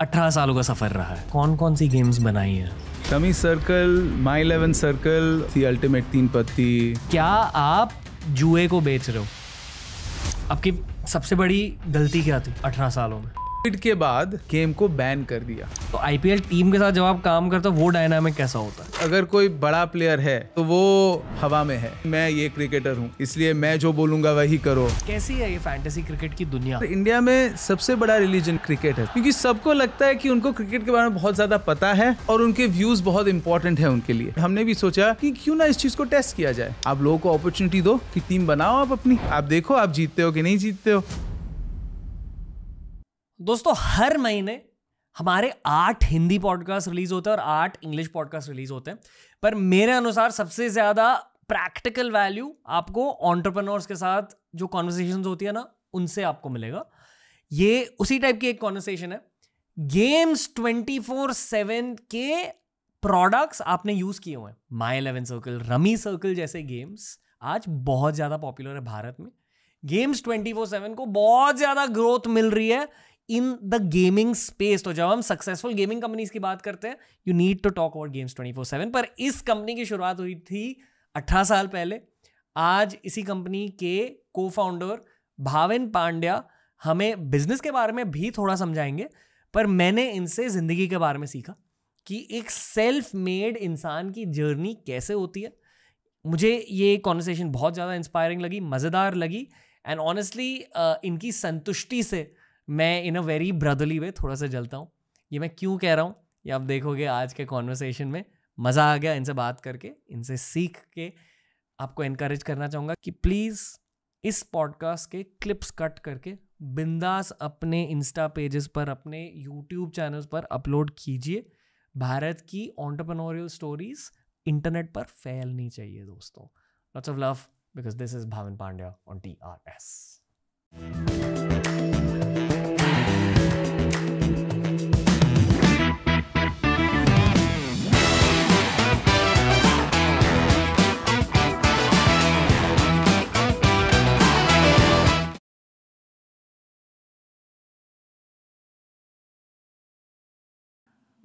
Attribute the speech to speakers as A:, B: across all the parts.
A: अठारह सालों का सफ़र रहा है कौन कौन सी गेम्स बनाई है
B: कमी circle my eleven circle ultimate Teen Patti क्या आप जुए को बेच रहे हो
A: आपकी सबसे बड़ी गलती क्या थी अठारह सालों में
B: के बाद गेम
A: को बैन कर दिया तो आईपीएल टीम के साथ जब आप काम करते हो वो डायनामिक कैसा होता है
B: अगर कोई बड़ा प्लेयर है तो वो हवा में है मैं ये क्रिकेटर हूँ इसलिए मैं जो बोलूंगा वही करो कैसी है ये फैंटेसी क्रिकेट की दुनिया तो इंडिया में सबसे बड़ा रिलीजन क्रिकेट है क्योंकि सबको लगता है की उनको क्रिकेट के बारे में बहुत ज्यादा पता है और उनके व्यूज बहुत इंपॉर्टेंट है उनके लिए हमने भी सोचा की क्यूँ ना इस चीज को टेस्ट किया जाए आप लोगों को अपॉर्चुनिटी दो की टीम बनाओ आप अपनी आप देखो आप जीतते हो कि नहीं जीतते हो
A: दोस्तों हर महीने हमारे आठ हिंदी पॉडकास्ट रिलीज होते हैं और आठ इंग्लिश पॉडकास्ट रिलीज होते हैं पर मेरे अनुसार सबसे ज़्यादा प्रैक्टिकल वैल्यू आपको ऑन्टरप्रनोर्स के साथ जो कॉन्वर्सेशन होती है ना उनसे आपको मिलेगा ये उसी टाइप की एक कॉन्वर्सेशन है गेम्स ट्वेंटी फोर सेवन के प्रोडक्ट्स आपने यूज़ किए हुए हैं my eleven circle rummy circle जैसे गेम्स आज बहुत ज़्यादा पॉपुलर है भारत में गेम्स ट्वेंटी फोर सेवन को बहुत ज़्यादा ग्रोथ मिल रही है इन द गेमिंग स्पेस तो जब हम सक्सेसफुल गेमिंग कंपनीज की बात करते हैं you need to talk about games twenty four seven पर इस कंपनी की शुरुआत हुई थी अट्ठारह साल पहले आज इसी कंपनी के को फाउंडर भाविन पांड्या हमें बिजनेस के बारे में भी थोड़ा समझाएंगे पर मैंने इनसे ज़िंदगी के बारे में सीखा कि एक सेल्फ मेड इंसान की जर्नी कैसे होती है मुझे ये कॉन्वर्सेशन बहुत ज़्यादा इंस्पायरिंग लगी मज़ेदार लगी एंड ऑनेस्टली uh, इनकी संतुष्टि से मैं इन अ वेरी ब्रदरली वे थोड़ा सा जलता हूँ ये मैं क्यों कह रहा हूँ ये आप देखोगे आज के कॉन्वर्सेशन में मज़ा आ गया इनसे बात करके इनसे सीख के आपको इनक्रेज करना चाहूँगा कि प्लीज़ इस पॉडकास्ट के क्लिप्स कट करके बिंदास अपने इंस्टा पेजेस पर अपने यूट्यूब चैनल्स पर अपलोड कीजिए भारत की ऑन्टरप्रनोरियल स्टोरीज इंटरनेट पर फैलनी चाहिए दोस्तों lots of love because this is Bhavin Pandya on T R S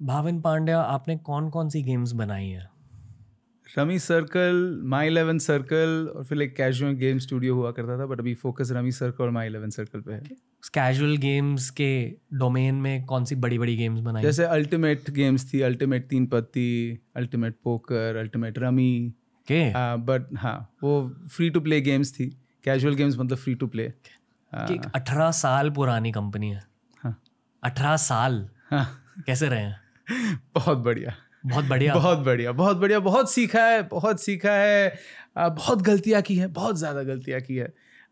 A: Bhavin Pandya आपने कौन कौन सी गेम्स बनाई हैं
B: rummy circle my eleven circle और फिर एक कैजुअल गेम स्टूडियो हुआ करता था बट अभी फोकस रमी सर्कल और माई इलेवन सर्कल पे है
A: कैजुअल गेम्स के डोमेन में कौन सी बड़ी बड़ी गेम्स बनाई जैसे
B: अल्टीमेट गेम्स थी ultimate Teen Patti ultimate poker ultimate rummy के बट हाँ वो फ्री टू प्ले गेम्स थी कैजुअल गेम्स मतलब फ्री टू प्ले
A: अठारह साल पुरानी कंपनी है हाँ। अठारह साल
B: हाँ। कैसे रहे हैं बहुत बढ़िया बहुत बढ़िया बहुत बढ़िया बहुत बढ़िया बहुत सीखा है बहुत सीखा है बहुत गलतियाँ की है बहुत ज़्यादा गलतियाँ की है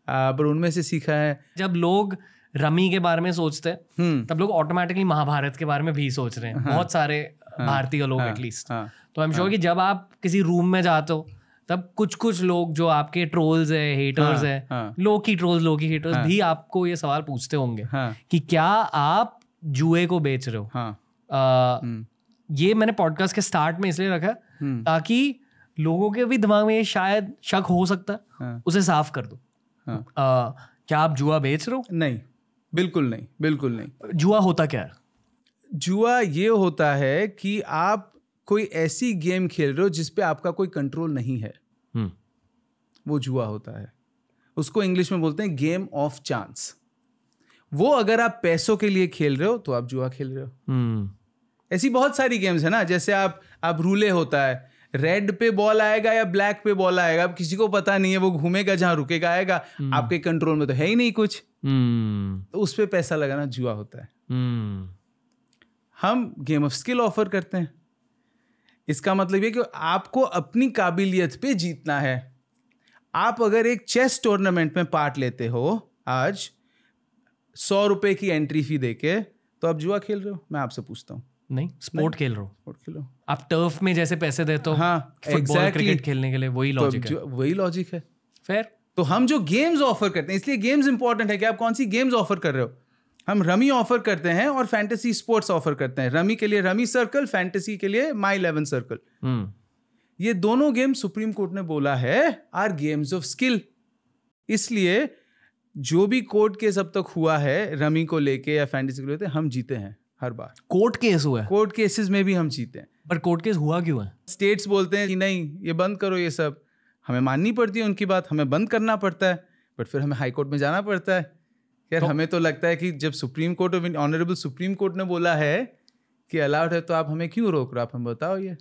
B: पर
A: उनमें से सीखा है जब लोग रमी के बारे में सोचते हैं हम्म। तब लोग ऑटोमेटिकली महाभारत के बारे में भी सोच रहे हैं हाँ, बहुत सारे हाँ, भारतीय लोग एटलीस्ट हाँ।, हाँ, तो आई एम श्योर कि जब आप किसी रूम में जाते हो तब कुछ कुछ लोग जो आपके ट्रोल्स है हेटर्स हाँ, है हाँ, लोग की ट्रोल्स लोग की हेटर्स हाँ, भी आपको ये सवाल पूछते होंगे हाँ, कि क्या आप जुए को बेच रहे हो हाँ, हम्म। ये मैंने पॉडकास्ट के स्टार्ट में इसलिए रखा हम्म। ताकि लोगों के भी दिमाग में ये शायद शक हो सकता है हाँ। उसे साफ कर दो हाँ।
B: क्या आप जुआ बेच रहे हो नहीं बिल्कुल नहीं बिल्कुल नहीं जुआ होता क्या है जुआ ये होता है कि आप कोई ऐसी गेम खेल रहे हो जिसपे आपका कोई कंट्रोल नहीं है हम्म। वो जुआ होता है उसको इंग्लिश में बोलते हैं गेम ऑफ चांस वो अगर आप पैसों के लिए खेल रहे हो तो आप जुआ खेल रहे हो हम्म। ऐसी बहुत सारी गेम्स है ना जैसे आप आप रूले होता है रेड पे बॉल आएगा या ब्लैक पे बॉल आएगा अब किसी को पता नहीं है वो घूमेगा जहां रुकेगा आएगा हम्म। आपके कंट्रोल में तो है ही नहीं कुछ हम्म। तो उस पर पैसा लगाना जुआ होता है हम गेम ऑफ स्किल ऑफर करते हैं इसका मतलब ये कि आपको अपनी काबिलियत पे जीतना है आप अगर एक चेस टूर्नामेंट में पार्ट लेते हो आज सौ रुपए की एंट्री फी देके तो आप जुआ खेल रहे हो मैं आपसे पूछता हूँ नहीं स्पोर्ट खेल रहे हो स्पोर्ट खेलो आप टर्फ में जैसे पैसे दे तो हाँ exactly. क्रिकेट खेलने के लिए वही लॉजिक तो है वही लॉजिक है फिर तो हम जो गेम्स ऑफर करते हैं इसलिए गेम्स इंपॉर्टेंट है कि आप कौन सी गेम्स ऑफर कर रहे हो हम रमी ऑफर करते हैं और फैंटेसी स्पोर्ट्स ऑफर करते हैं रमी के लिए रमी सर्कल फैंटेसी के लिए माई इलेवन सर्कल ये दोनों गेम सुप्रीम कोर्ट ने बोला है आर गेम्स ऑफ स्किल इसलिए जो भी कोर्ट केस अब तक हुआ है रमी को लेके या फैंटेसी को लेते हम जीते हैं हर बार कोर्ट केस हुआ है कोर्ट केसेस में भी हम जीते हैं पर कोर्ट केस हुआ क्यों है स्टेट्स बोलते हैं कि नहीं ये बंद करो ये सब हमें माननी पड़ती है उनकी बात हमें बंद करना पड़ता है बट फिर हमें हाई कोर्ट में जाना पड़ता है यार तो, हमें तो लगता है कि जब supreme court of honourable supreme court ने बोला है कि अलाउड है तो आप हमें क्यों रोक रहे हो आप हमें बताओ ये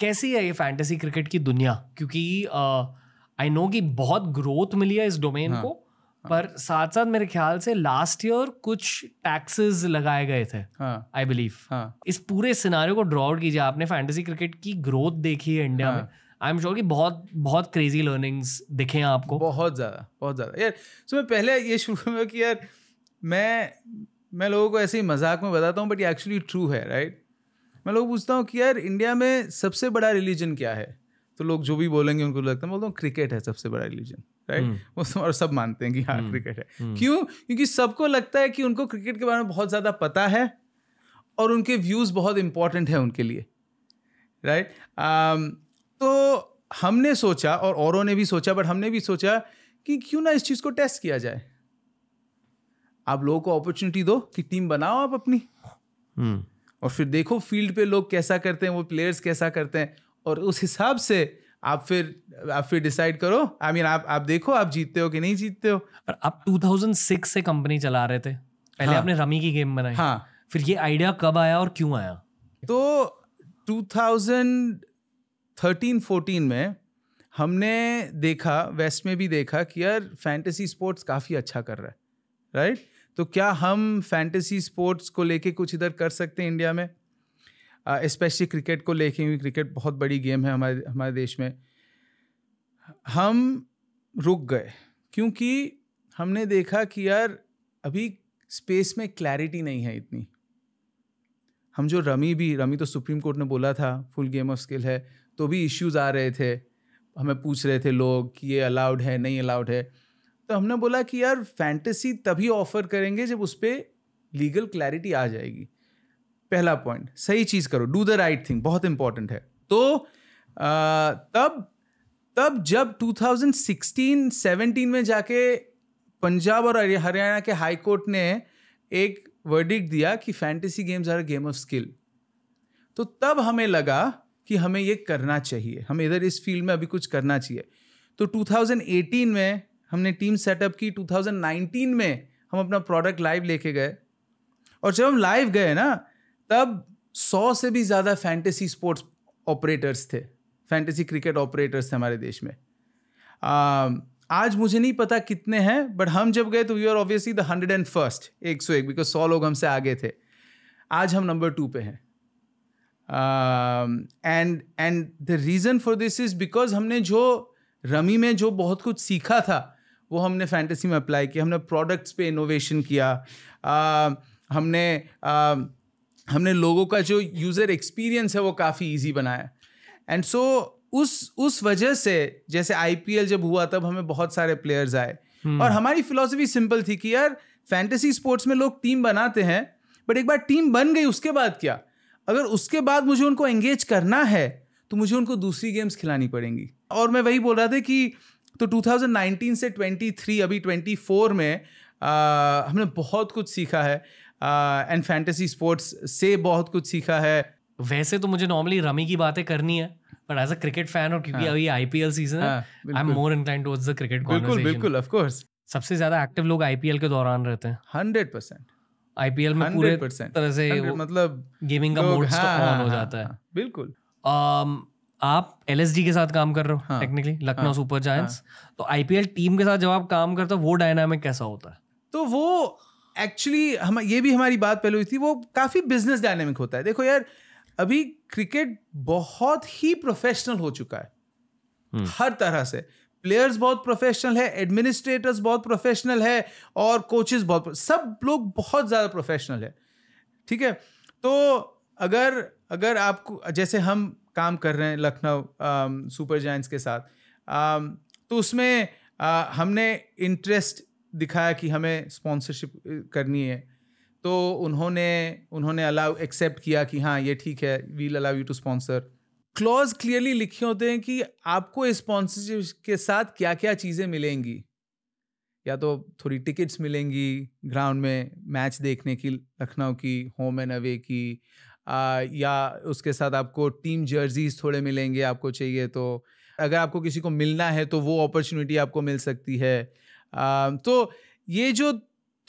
B: कैसी है ये फैंटेसी क्रिकेट
A: की दुनिया क्योंकि आई नो कि बहुत ग्रोथ मिली है इस डोमेन हाँ. को हाँ। पर साथ साथ मेरे ख्याल से लास्ट ईयर कुछ टैक्सेस लगाए गए थे आई हाँ। बिलीव हाँ। इस पूरे सिनारियों को ड्रॉ आउट कीजिए आपने फैंटेसी क्रिकेट की ग्रोथ देखी है इंडिया में
B: आई एम श्योर कि बहुत बहुत क्रेजी लर्निंग्स दिखे हैं आपको बहुत ज़्यादा बहुत ज़्यादा यार सो मैं पहले ये शुरू में कि यार मैं मैं लोगों को ऐसे ही मजाक में बताता हूँ बट ये एक्चुअली ट्रू है राइट मैं लोग पूछता हूँ कि यार इंडिया में सबसे बड़ा रिलीजन क्या है तो लोग जो भी बोलेंगे उनको लगता है बोलता हूँ क्रिकेट है सबसे बड़ा रिलीजन राइट हम्म। और सब मानते हैं कि हाँ हम्म। क्रिकेट है हम्म। क्यों क्योंकि सबको लगता है कि उनको क्रिकेट के बारे में बहुत ज़्यादा पता है और उनके व्यूज़ बहुत इंपॉर्टेंट है उनके लिए राइट um, तो हमने सोचा और औरों ने भी सोचा बट हमने भी सोचा कि क्यों ना इस चीज़ को टेस्ट किया जाए आप लोगों को अपॉर्चुनिटी दो कि टीम बनाओ आप अपनी
A: और
B: फिर देखो फील्ड पे लोग कैसा करते हैं वो प्लेयर्स कैसा करते हैं और उस हिसाब से आप फिर आप फिर डिसाइड करो आई I मीन mean, आप आप देखो आप जीतते हो कि नहीं जीतते हो और आप 2006 से कंपनी चला रहे थे पहले हाँ, आपने
A: रमी की गेम बनाई हाँ फिर ये आइडिया
B: कब आया और क्यों आया तो 2013-14 में हमने देखा वेस्ट में भी देखा कि यार फैंटेसी स्पोर्ट्स काफ़ी अच्छा कर रहा है राइट तो क्या हम फैंटेसी स्पोर्ट्स को लेके कुछ इधर कर सकते हैं इंडिया में स्पेशली uh, क्रिकेट को लेके हुई क्रिकेट बहुत बड़ी गेम है हमारे हमारे देश में हम रुक गए क्योंकि हमने देखा कि यार अभी स्पेस में क्लैरिटी नहीं है इतनी हम जो रमी भी रमी तो सुप्रीम कोर्ट ने बोला था फुल गेम ऑफ स्किल है तो भी इश्यूज आ रहे थे हमें पूछ रहे थे लोग कि ये अलाउड है नहीं अलाउड है तो हमने बोला कि यार फैंटेसी तभी ऑफर करेंगे जब उस पर लीगल क्लैरिटी आ जाएगी पहला पॉइंट सही चीज़ करो डू द राइट थिंग बहुत इंपॉर्टेंट है तो आ, तब तब जब 2016 17 में जाके पंजाब और हरियाणा के हाई कोर्ट ने एक वर्डिक दिया कि fantasy games are game of skill तो तब हमें लगा कि हमें ये करना चाहिए हमें इधर इस फील्ड में अभी कुछ करना चाहिए तो 2018 में हमने टीम सेटअप की 2019 में हम अपना प्रोडक्ट लाइव लेके गए और जब हम लाइव गए ना तब सौ से भी ज़्यादा फैंटेसी स्पोर्ट्स ऑपरेटर्स थे फैंटेसी क्रिकेट ऑपरेटर्स थे हमारे देश में आ, आज मुझे नहीं पता कितने हैं बट हम जब गए तो we are obviously the hundred and first एक सौ एक बिकॉज सौ लोग हमसे आगे थे आज हम नंबर टू पे हैं and and the reason for this is because हमने जो रमी में जो बहुत कुछ सीखा था वो हमने फैंटेसी में अप्लाई किया हमने प्रोडक्ट्स पे इनोवेशन किया uh, हमने uh, हमने लोगों का जो यूज़र एक्सपीरियंस है वो काफ़ी ईजी बनाया एंड सो so, उस उस वजह से जैसे आईपीएल जब हुआ तब हमें बहुत सारे प्लेयर्स आए hmm. और हमारी फिलोसफी सिंपल थी कि यार फैंटेसी स्पोर्ट्स में लोग टीम बनाते हैं बट एक बार टीम बन गई उसके बाद क्या अगर उसके बाद मुझे उनको एंगेज करना है तो मुझे उनको दूसरी गेम्स खिलानी पड़ेंगी और मैं वही बोल रहा था कि तो 2019 से 23 अभी 24 में आ, हमने बहुत कुछ सीखा है एंड फैंटेसी स्पोर्ट्स से बहुत कुछ सीखा है वैसे तो मुझे नॉर्मली रमी की बातें करनी है but as a cricket fan
A: और क्योंकि हाँ, अभी IPL season I am more incline towards the cricket बिल्कुल बिल्कुल ऑफ कोर्स सबसे ज्यादा एक्टिव लोग आईपीएल के दौरान रहते हैं हंड्रेड परसेंट आईपीएल में पूरे तरह से मतलब गेमिंग का मोड तो हाँ, ऑन हाँ, हो जाता है हाँ, बिल्कुल um, आप एल के साथ काम कर रहे हो हाँ, टेक्निकली लखनऊ हाँ, सुपर जायंट्स हाँ, तो आईपीएल टीम के साथ जब आप काम करते हो वो डायनामिक
B: कैसा होता है तो वो एक्चुअली हम ये भी हमारी बात पहले हुई थी वो काफ़ी बिजनेस डायनेमिक होता है देखो यार अभी क्रिकेट बहुत ही प्रोफेशनल हो चुका है हम्म। हर तरह से प्लेयर्स बहुत प्रोफेशनल है एडमिनिस्ट्रेटर्स बहुत प्रोफेशनल है और कोचेस बहुत सब लोग बहुत ज़्यादा प्रोफेशनल है ठीक है तो अगर अगर आपको जैसे हम काम कर रहे हैं लखनऊ सुपर जाइंट्स के साथ आ, तो उसमें आ, हमने इंटरेस्ट दिखाया कि हमें स्पॉन्सरशिप करनी है तो उन्होंने उन्होंने अलाउ एक्सेप्ट किया कि हाँ ये ठीक है will allow you to sponsor clause clearly लिखे होते हैं कि आपको स्पॉन्सरशिप के साथ क्या क्या चीज़ें मिलेंगी या तो थोड़ी टिकट्स मिलेंगी ग्राउंड में मैच देखने की लखनऊ की होम एंड अवे की आ, या उसके साथ आपको टीम जर्जीज थोड़े मिलेंगे आपको चाहिए तो अगर आपको किसी को मिलना है तो वो अपॉर्चुनिटी आपको मिल सकती है तो ये जो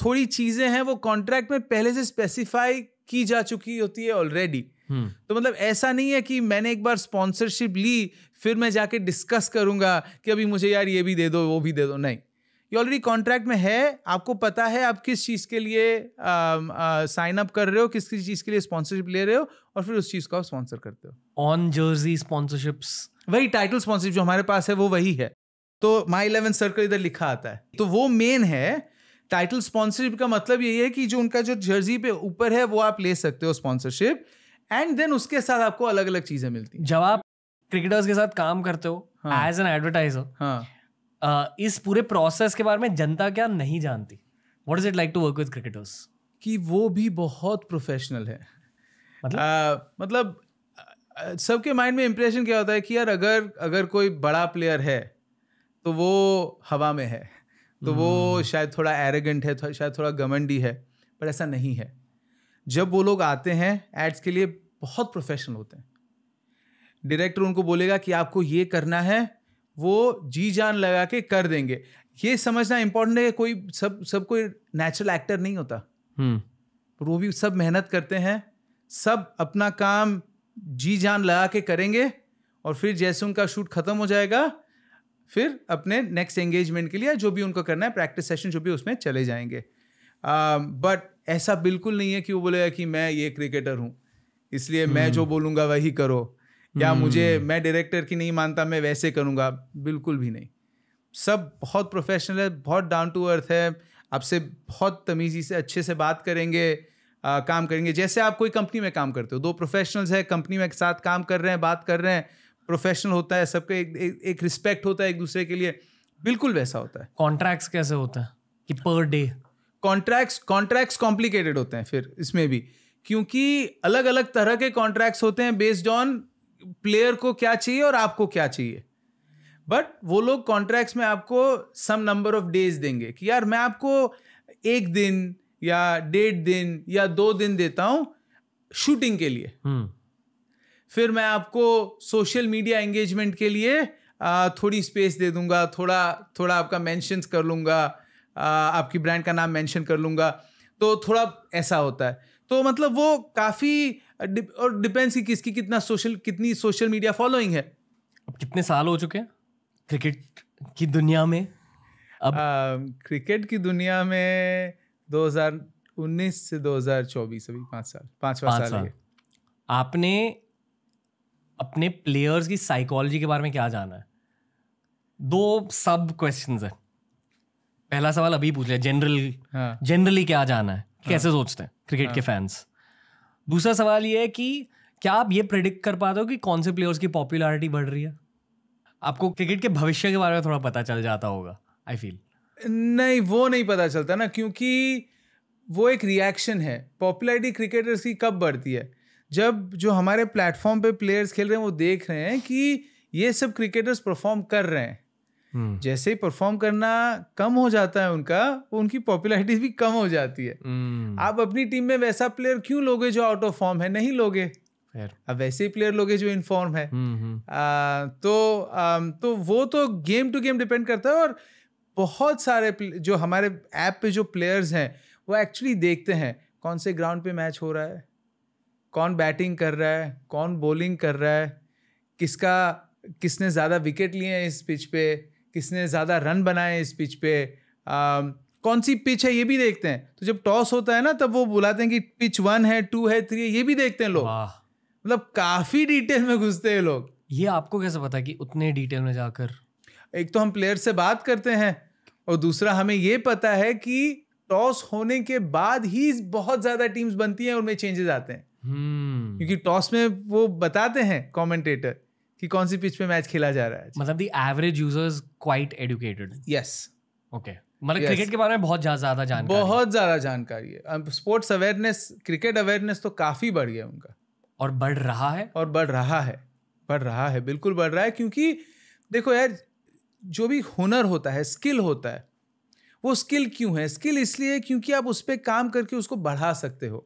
B: थोड़ी चीज़ें हैं वो कॉन्ट्रैक्ट में पहले से स्पेसिफाई की जा चुकी होती है ऑलरेडी हम्म। तो मतलब ऐसा नहीं है कि मैंने एक बार स्पॉन्सरशिप ली फिर मैं जाके डिस्कस करूंगा कि अभी मुझे यार ये भी दे दो वो भी दे दो नहीं ये ऑलरेडी कॉन्ट्रैक्ट में है आपको पता है आप किस चीज़ के लिए साइन अप कर रहे हो किस किस चीज़ के लिए स्पॉन्सरशिप ले रहे हो और फिर उस चीज़ को आप स्पॉन्सर करते हो ऑन जर्सी स्पॉन्सरशिप्स वही टाइटल स्पॉन्सरशिप जो हमारे पास है वो वही है तो माई इलेवन सर्कल इधर लिखा आता है तो वो मेन है टाइटल स्पॉन्सरशिप का मतलब यही है कि जो उनका जो जर्जी पे ऊपर है वो आप ले सकते हो स्पॉन्सरशिप एंड देन उसके साथ आपको अलग अलग चीजें मिलती हैं जब आप क्रिकेटर्स के साथ काम
A: करते हो एज एन एडवर्टाइजर हाँ, हाँ। इस पूरे प्रोसेस के बारे में जनता क्या नहीं
B: जानती what is it like to work with cricketers कि वो भी बहुत प्रोफेशनल है मतलब uh, मतलब सबके माइंड में इंप्रेशन क्या होता है कि यार अगर अगर कोई बड़ा प्लेयर है तो वो हवा में है तो वो हम्म। शायद थोड़ा एरेगेंट है शायद थोड़ा घमंडी है पर ऐसा नहीं है जब वो लोग आते हैं एड्स के लिए बहुत प्रोफेशनल होते हैं डायरेक्टर उनको बोलेगा कि आपको ये करना है वो जी जान लगा के कर देंगे ये समझना इम्पोर्टेंट है कोई सब सब कोई नेचुरल एक्टर नहीं होता हम्म। वो भी सब मेहनत करते हैं सब अपना काम जी जान लगा के करेंगे और फिर जैसे उनका शूट खत्म हो जाएगा फिर अपने नेक्स्ट एंगेजमेंट के लिए जो भी उनको करना है प्रैक्टिस सेशन जो भी उसमें चले जाएंगे बट um, uh, ऐसा बिल्कुल नहीं है कि वो बोलेगा कि मैं ये क्रिकेटर हूँ इसलिए मैं जो hmm. बोलूँगा वही करो या hmm. मुझे मैं डायरेक्टर की नहीं मानता मैं वैसे करूँगा बिल्कुल भी नहीं सब बहुत प्रोफेशनल है बहुत डाउन टू अर्थ है आपसे बहुत तमीज़ी से अच्छे से बात करेंगे आ, काम करेंगे जैसे आप कोई कंपनी में काम करते हो दो प्रोफेशनल्स हैं कंपनी में एक साथ काम कर रहे हैं बात कर रहे हैं प्रोफेशनल होता है सबके एक, एक, एक रिस्पेक्ट होता है एक दूसरे के लिए बिल्कुल वैसा होता है कॉन्ट्रैक्ट्स कैसे होता है कि per day contracts contracts complicated होते हैं फिर इसमें भी क्योंकि अलग अलग तरह के कॉन्ट्रैक्ट्स होते हैं बेस्ड ऑन प्लेयर को क्या चाहिए और आपको क्या चाहिए बट वो लोग कॉन्ट्रैक्ट्स में आपको सम नंबर ऑफ डेज देंगे कि यार मैं आपको एक दिन या डेढ़ दिन या दो दिन देता हूँ शूटिंग के लिए hmm. फिर मैं आपको सोशल मीडिया एंगेजमेंट के लिए थोड़ी स्पेस दे दूंगा थोड़ा थोड़ा आपका मेंशंस कर लूँगा आपकी ब्रांड का नाम मेंशन कर लूँगा तो थोड़ा ऐसा होता है तो मतलब वो काफ़ी और डिपेंड्स कि किसकी कितना सोशल कितनी सोशल मीडिया फॉलोइंग है अब कितने साल हो चुके हैं क्रिकेट की दुनिया में अब आ, क्रिकेट की दुनिया में 2019 से 2024 अभी पाँच साल पाँचवा साल, साल।
A: आपने अपने प्लेयर्स की साइकोलॉजी के बारे में क्या जाना है दो सब क्वेश्चन है पहला सवाल अभी पूछ लिया जनरल जनरली हाँ। क्या जाना है हाँ. कैसे सोचते हैं क्रिकेट हाँ. के फैंस दूसरा सवाल ये है कि क्या आप ये प्रिडिक्ट कर पाते हो कि कौन से प्लेयर्स की पॉपुलैरिटी बढ़ रही है आपको क्रिकेट के भविष्य के बारे में थोड़ा पता चल जाता होगा आई फील
B: नहीं वो नहीं पता चलता ना क्योंकि वो एक रिएक्शन है पॉपुलैरिटी क्रिकेटर्स की कब बढ़ती है जब जो हमारे प्लेटफॉर्म पे प्लेयर्स खेल रहे हैं वो देख रहे हैं कि ये सब क्रिकेटर्स परफॉर्म कर रहे हैं हम्म। जैसे ही परफॉर्म करना कम हो जाता है उनका उनकी पॉपुलैरिटी भी कम हो जाती है हम्म। आप अपनी टीम में वैसा प्लेयर क्यों लोगे जो आउट ऑफ फॉर्म है नहीं लोगे अब वैसे ही प्लेयर लोगे जो इन फॉर्म है हम्म, आ, तो आ, तो वो तो गेम टू गेम डिपेंड करता है और बहुत सारे जो हमारे ऐप पे जो प्लेयर्स हैं वो एक्चुअली देखते हैं कौन से ग्राउंड पे मैच हो रहा है कौन बैटिंग कर रहा है कौन बॉलिंग कर रहा है किसका किसने ज़्यादा विकेट लिए हैं इस पिच पे किसने ज़्यादा रन बनाए इस पिच पे आ, कौन सी पिच है ये भी देखते हैं तो जब टॉस होता है ना तब वो बुलाते हैं कि पिच वन है टू है थ्री है ये भी देखते हैं लोग मतलब काफ़ी डिटेल में घुसते हैं लोग ये आपको कैसे पता कि उतने डिटेल में जाकर एक तो हम प्लेयर से बात करते हैं और दूसरा हमें ये पता है कि टॉस होने के बाद ही बहुत ज़्यादा टीम्स बनती हैं और उनमें चेंजेस आते हैं hmm. क्योंकि टॉस में वो बताते हैं कमेंटेटर कि कौन सी पिच पे मैच खेला जा रहा है मतलब the average users quite educated yes okay मतलब क्रिकेट yes. के बारे में बहुत ज्यादा जा, जानकारी बहुत ज्यादा जानकारी है स्पोर्ट्स अवेयरनेस क्रिकेट अवेयरनेस तो काफी बढ़ गया उनका और बढ़ रहा है और बढ़ रहा है बढ़ रहा है बिल्कुल बढ़ रहा है क्योंकि देखो यार जो भी हुनर होता है स्किल होता है वो स्किल क्यों है स्किल इसलिए क्योंकि आप उस पर काम करके उसको बढ़ा सकते हो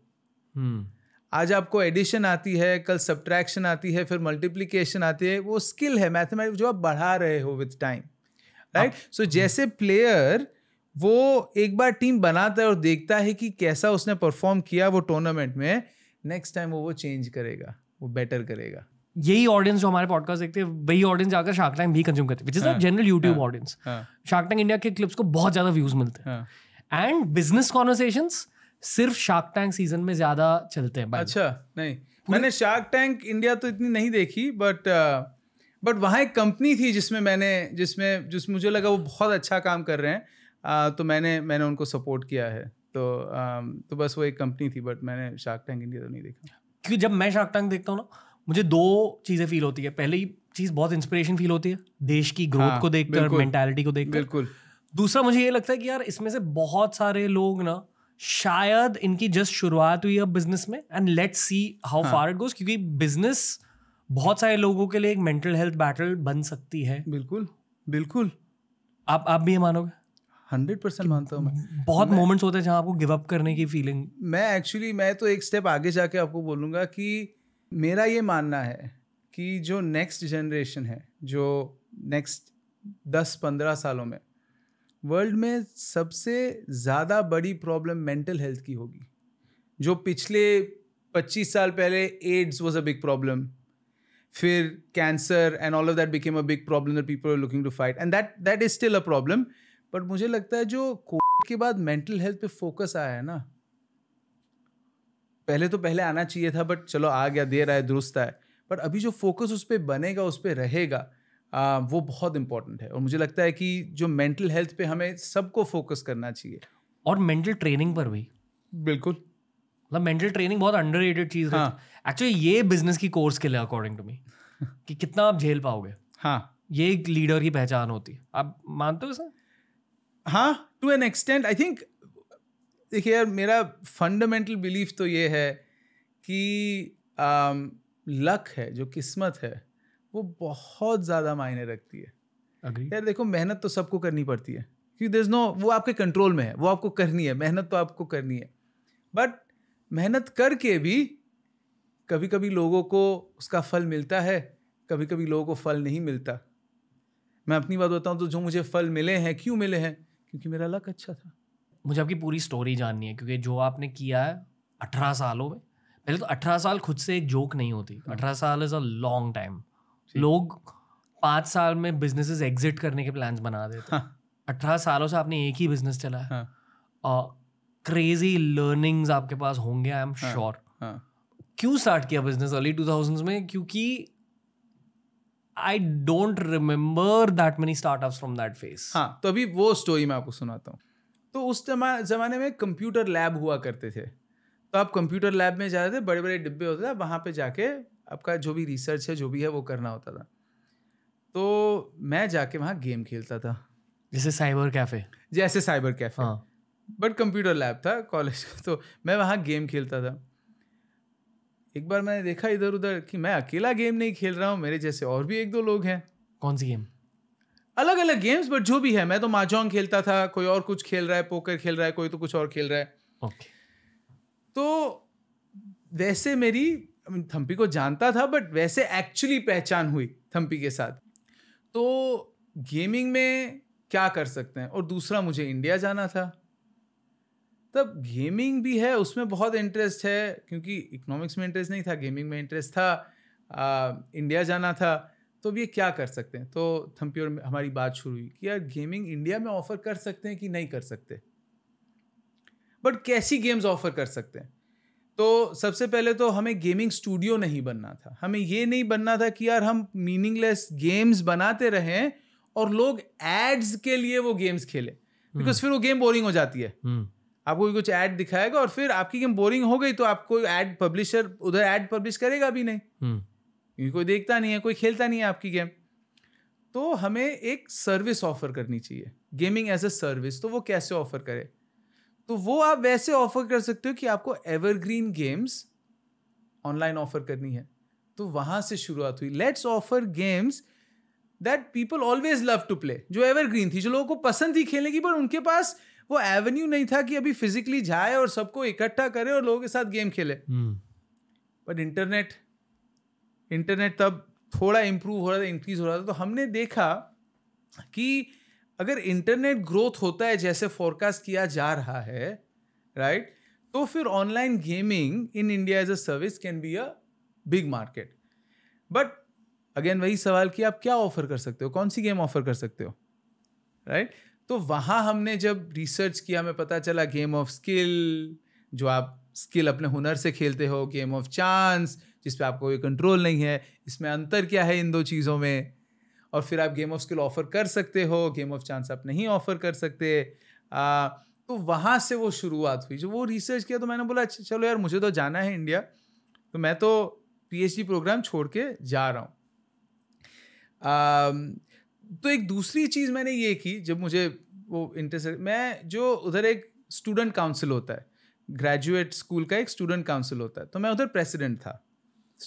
B: hmm. आज आपको एडिशन आती है कल सब्ट्रैक्शन आती है फिर मल्टीप्लीकेशन आती है वो स्किल है मैथमेटिक्स जो आप बढ़ा रहे हो विथ टाइम राइट सो जैसे प्लेयर वो एक बार टीम बनाता है और देखता है कि कैसा उसने परफॉर्म किया वो टूर्नामेंट में नेक्स्ट टाइम वो वो चेंज करेगा वो बेटर करेगा यही ऑडियंस जो हमारे पॉडकास्ट देखते हैं वही ऑडियंस जाकर
A: शार्क टैंक भी कंज्यूम करते हैं general YouTube audience Shark Tank India के क्लिप्स को बहुत ज़्यादा व्यूज मिलते हैं
B: एंड बिजनेस कॉन्वर्सेशंस सिर्फ शार्क टैंक सीजन में ज्यादा चलते हैं अच्छा नहीं मैंने शार्क टैंक इंडिया तो इतनी नहीं देखी बट बट uh, वहाँ एक कंपनी थी जिसमें मैंने जिसमें जिस मुझे लगा वो बहुत अच्छा काम कर रहे हैं आ, uh, तो मैंने मैंने उनको सपोर्ट किया है तो आ, um, तो बस वो एक कंपनी थी बट मैंने शार्क टैंक इंडिया तो नहीं देखा क्योंकि जब मैं शार्क टैंक देखता हूँ ना मुझे दो चीज़ें फील होती है पहले ही चीज़ बहुत इंस्पिरेशन फील होती
A: है देश की ग्रोथ हाँ, को देखकर मेंटालिटी को देखकर बिल्कुल दूसरा मुझे ये लगता है कि यार इसमें से बहुत सारे लोग ना शायद इनकी जस्ट शुरुआत हुई अब बिजनेस में and let's see how far it goes क्योंकि बिजनेस बहुत सारे लोगों के लिए एक मेंटल हेल्थ बैटल बन सकती है बिल्कुल बिल्कुल आप आप भी ये मानोगे हंड्रेड परसेंट मानता हूँ मैं बहुत मोमेंट्स होते हैं जहाँ आपको गिव अप करने की फीलिंग
B: मैं एक्चुअली मैं तो एक स्टेप आगे जाके आपको बोलूँगा कि मेरा ये मानना है कि जो नेक्स्ट जनरेशन है जो नेक्स्ट दस पंद्रह सालों में वर्ल्ड में सबसे ज़्यादा बड़ी प्रॉब्लम मेंटल हेल्थ की होगी जो पिछले 25 साल पहले AIDS was a big problem फिर cancer and all of that became a big problem that people are looking to fight and that that is still a problem but मुझे लगता है जो कोविड के बाद मेंटल हेल्थ पे focus आया है ना पहले तो पहले आना चाहिए था बट चलो आ गया देर आए दुरुस्त आए बट अभी जो फोकस उस पर बनेगा उस पर रहेगा आ, वो बहुत इंपॉर्टेंट है और मुझे लगता है कि जो मेंटल हेल्थ पे हमें सबको फोकस करना चाहिए और मेंटल ट्रेनिंग पर भी बिल्कुल मतलब मेंटल ट्रेनिंग बहुत अंडर चीज़ है
A: एक्चुअली हाँ। ये बिजनेस की कोर्स के लिए अकॉर्डिंग टू मी कि कितना आप झेल पाओगे हाँ
B: ये एक लीडर की पहचान होती है आप मानते हो सर हाँ to an extent I think देखिए यार मेरा फंडामेंटल बिलीफ तो ये है कि लक um, है जो किस्मत है वो बहुत ज़्यादा मायने रखती है Agreed. यार देखो मेहनत तो सबको करनी पड़ती है क्योंकि दर इज़ नो वो आपके कंट्रोल में है वो आपको करनी है मेहनत तो आपको करनी है बट मेहनत करके भी कभी कभी लोगों को उसका फल मिलता है कभी कभी लोगों को फल नहीं मिलता मैं अपनी बात बताऊँ तो जो मुझे फल मिले हैं क्यों मिले हैं क्योंकि मेरा लक अच्छा था
A: मुझे आपकी पूरी स्टोरी जाननी है क्योंकि जो आपने किया है अठारह सालों में पहले तो अठारह साल खुद से एक जोक नहीं होती हाँ। अठारह साल इज़ अ लॉन्ग टाइम लोग पाँच साल में बिजनेसेस एग्जिट करने के प्लान्स बना देते हैं हाँ। अठारह सालों से आपने एक ही बिजनेस चला है हाँ। और क्रेजी लर्निंग्स आपके पास होंगे आई एम श्योर क्यों स्टार्ट किया बिजनेस अर्ली टू थाउजेंड में क्योंकि I don't
B: remember that many startup from that phase हाँ तो अभी वो स्टोरी मैं आपको सुनाता हूँ तो उस जमाने में कंप्यूटर लैब हुआ करते थे तो आप कंप्यूटर लैब में जाते थे बड़े बड़े डिब्बे होते थे वहाँ पे जाके आपका जो भी रिसर्च है जो भी है वो करना होता था तो मैं जाके वहाँ गेम खेलता था जैसे साइबर कैफ़े जैसे साइबर कैफ़े हाँ बट कंप्यूटर लैब था कॉलेज का तो मैं वहाँ गेम खेलता था एक बार मैंने देखा इधर उधर कि मैं अकेला गेम नहीं खेल रहा हूँ मेरे जैसे और भी एक दो लोग हैं कौन सी गेम अलग अलग गेम्स बट जो भी है मैं तो माजोंग खेलता था कोई और कुछ खेल रहा है पोकर खेल रहा है कोई तो कुछ और खेल रहा है okay. तो वैसे मेरी थम्पी को जानता था बट वैसे एक्चुअली पहचान हुई थम्पी के साथ तो गेमिंग में क्या कर सकते हैं और दूसरा मुझे इंडिया जाना था तब गेमिंग भी है उसमें बहुत इंटरेस्ट है क्योंकि इकोनॉमिक्स में इंटरेस्ट नहीं था गेमिंग में इंटरेस्ट था आ, इंडिया जाना था तो अब ये क्या कर सकते हैं तो थम्पी और हमारी बात शुरू हुई कि यार गेमिंग इंडिया में ऑफ़र कर सकते हैं कि नहीं कर सकते बट कैसी गेम्स ऑफ़र कर सकते हैं तो सबसे पहले तो हमें गेमिंग स्टूडियो नहीं बनना था हमें ये नहीं बनना था कि यार हम मीनिंगलेस गेम्स बनाते रहें और लोग एड्स के लिए वो गेम्स खेले बिकॉज फिर वो गेम बोरिंग हो जाती है हम्म। आपको कुछ ऐड दिखाएगा और फिर आपकी गेम बोरिंग हो गई तो आपको ऐड पब्लिशर उधर ऐड पब्लिश करेगा भी नहीं हम्म। क्योंकि कोई देखता नहीं है कोई खेलता नहीं है आपकी गेम तो हमें एक सर्विस ऑफर करनी चाहिए गेमिंग एज ए सर्विस तो वो कैसे ऑफर करे तो वो आप वैसे ऑफर कर सकते हो कि आपको एवरग्रीन गेम्स ऑनलाइन ऑफर करनी है तो वहां से शुरुआत हुई let's offer games that people always love to play जो एवरग्रीन थी जो लोगों को पसंद थी खेलने की पर उनके पास वो एवेन्यू नहीं था कि अभी फिजिकली जाए और सबको इकट्ठा करे और लोगों के साथ गेम खेले बट इंटरनेट इंटरनेट तब थोड़ा इंप्रूव हो रहा था इंक्रीज हो रहा था तो हमने देखा कि अगर इंटरनेट ग्रोथ होता है जैसे फोरकास्ट किया जा रहा है राइट तो फिर online gaming in India as a service can be a big market but again वही सवाल कि आप क्या ऑफर कर सकते हो कौन सी गेम ऑफर कर सकते हो राइट right? तो वहाँ हमने जब रिसर्च किया हमें पता चला गेम ऑफ स्किल जो आप स्किल अपने हुनर से खेलते हो गेम ऑफ चांस जिसपे आपको कोई कंट्रोल नहीं है इसमें अंतर क्या है इन दो चीज़ों में और फिर आप गेम ऑफ स्किल ऑफर कर सकते हो गेम ऑफ चांस आप नहीं ऑफर कर सकते आ, तो वहाँ से वो शुरुआत हुई जो वो रिसर्च किया तो मैंने बोला अच्छा चलो यार मुझे तो जाना है इंडिया तो मैं तो पी प्रोग्राम छोड़ के जा रहा हूँ तो एक दूसरी चीज़ मैंने ये की जब मुझे वो इंटरेस्ट मैं जो उधर एक स्टूडेंट काउंसिल होता है ग्रेजुएट स्कूल का एक स्टूडेंट काउंसिल होता है तो मैं उधर प्रेसिडेंट था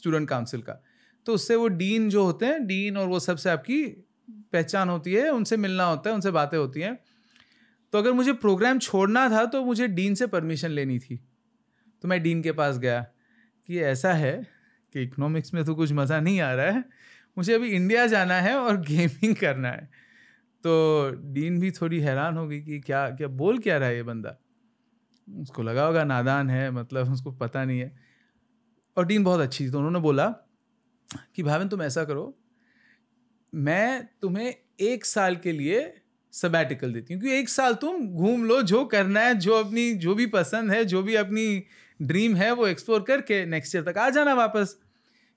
B: स्टूडेंट काउंसिल का तो उससे वो डीन जो होते हैं डीन और वो सबसे आपकी पहचान होती है उनसे मिलना होता है उनसे बातें होती हैं तो अगर मुझे प्रोग्राम छोड़ना था तो मुझे डीन से परमिशन लेनी थी तो मैं डीन के पास गया कि ऐसा है कि इकोनॉमिक्स में तो कुछ मज़ा नहीं आ रहा है मुझे अभी इंडिया जाना है और गेमिंग करना है तो डीन भी थोड़ी हैरान हो गई कि क्या क्या बोल क्या रहा है ये बंदा उसको लगा होगा नादान है मतलब उसको पता नहीं है और डीन बहुत अच्छी थी तो उन्होंने बोला कि भावन तुम ऐसा करो मैं तुम्हें एक साल के लिए सबैटिकल देती हूँ क्योंकि एक साल तुम घूम लो जो करना है जो अपनी जो भी पसंद है जो भी अपनी ड्रीम है वो एक्सप्लोर करके नेक्स्ट ईयर तक आ जाना वापस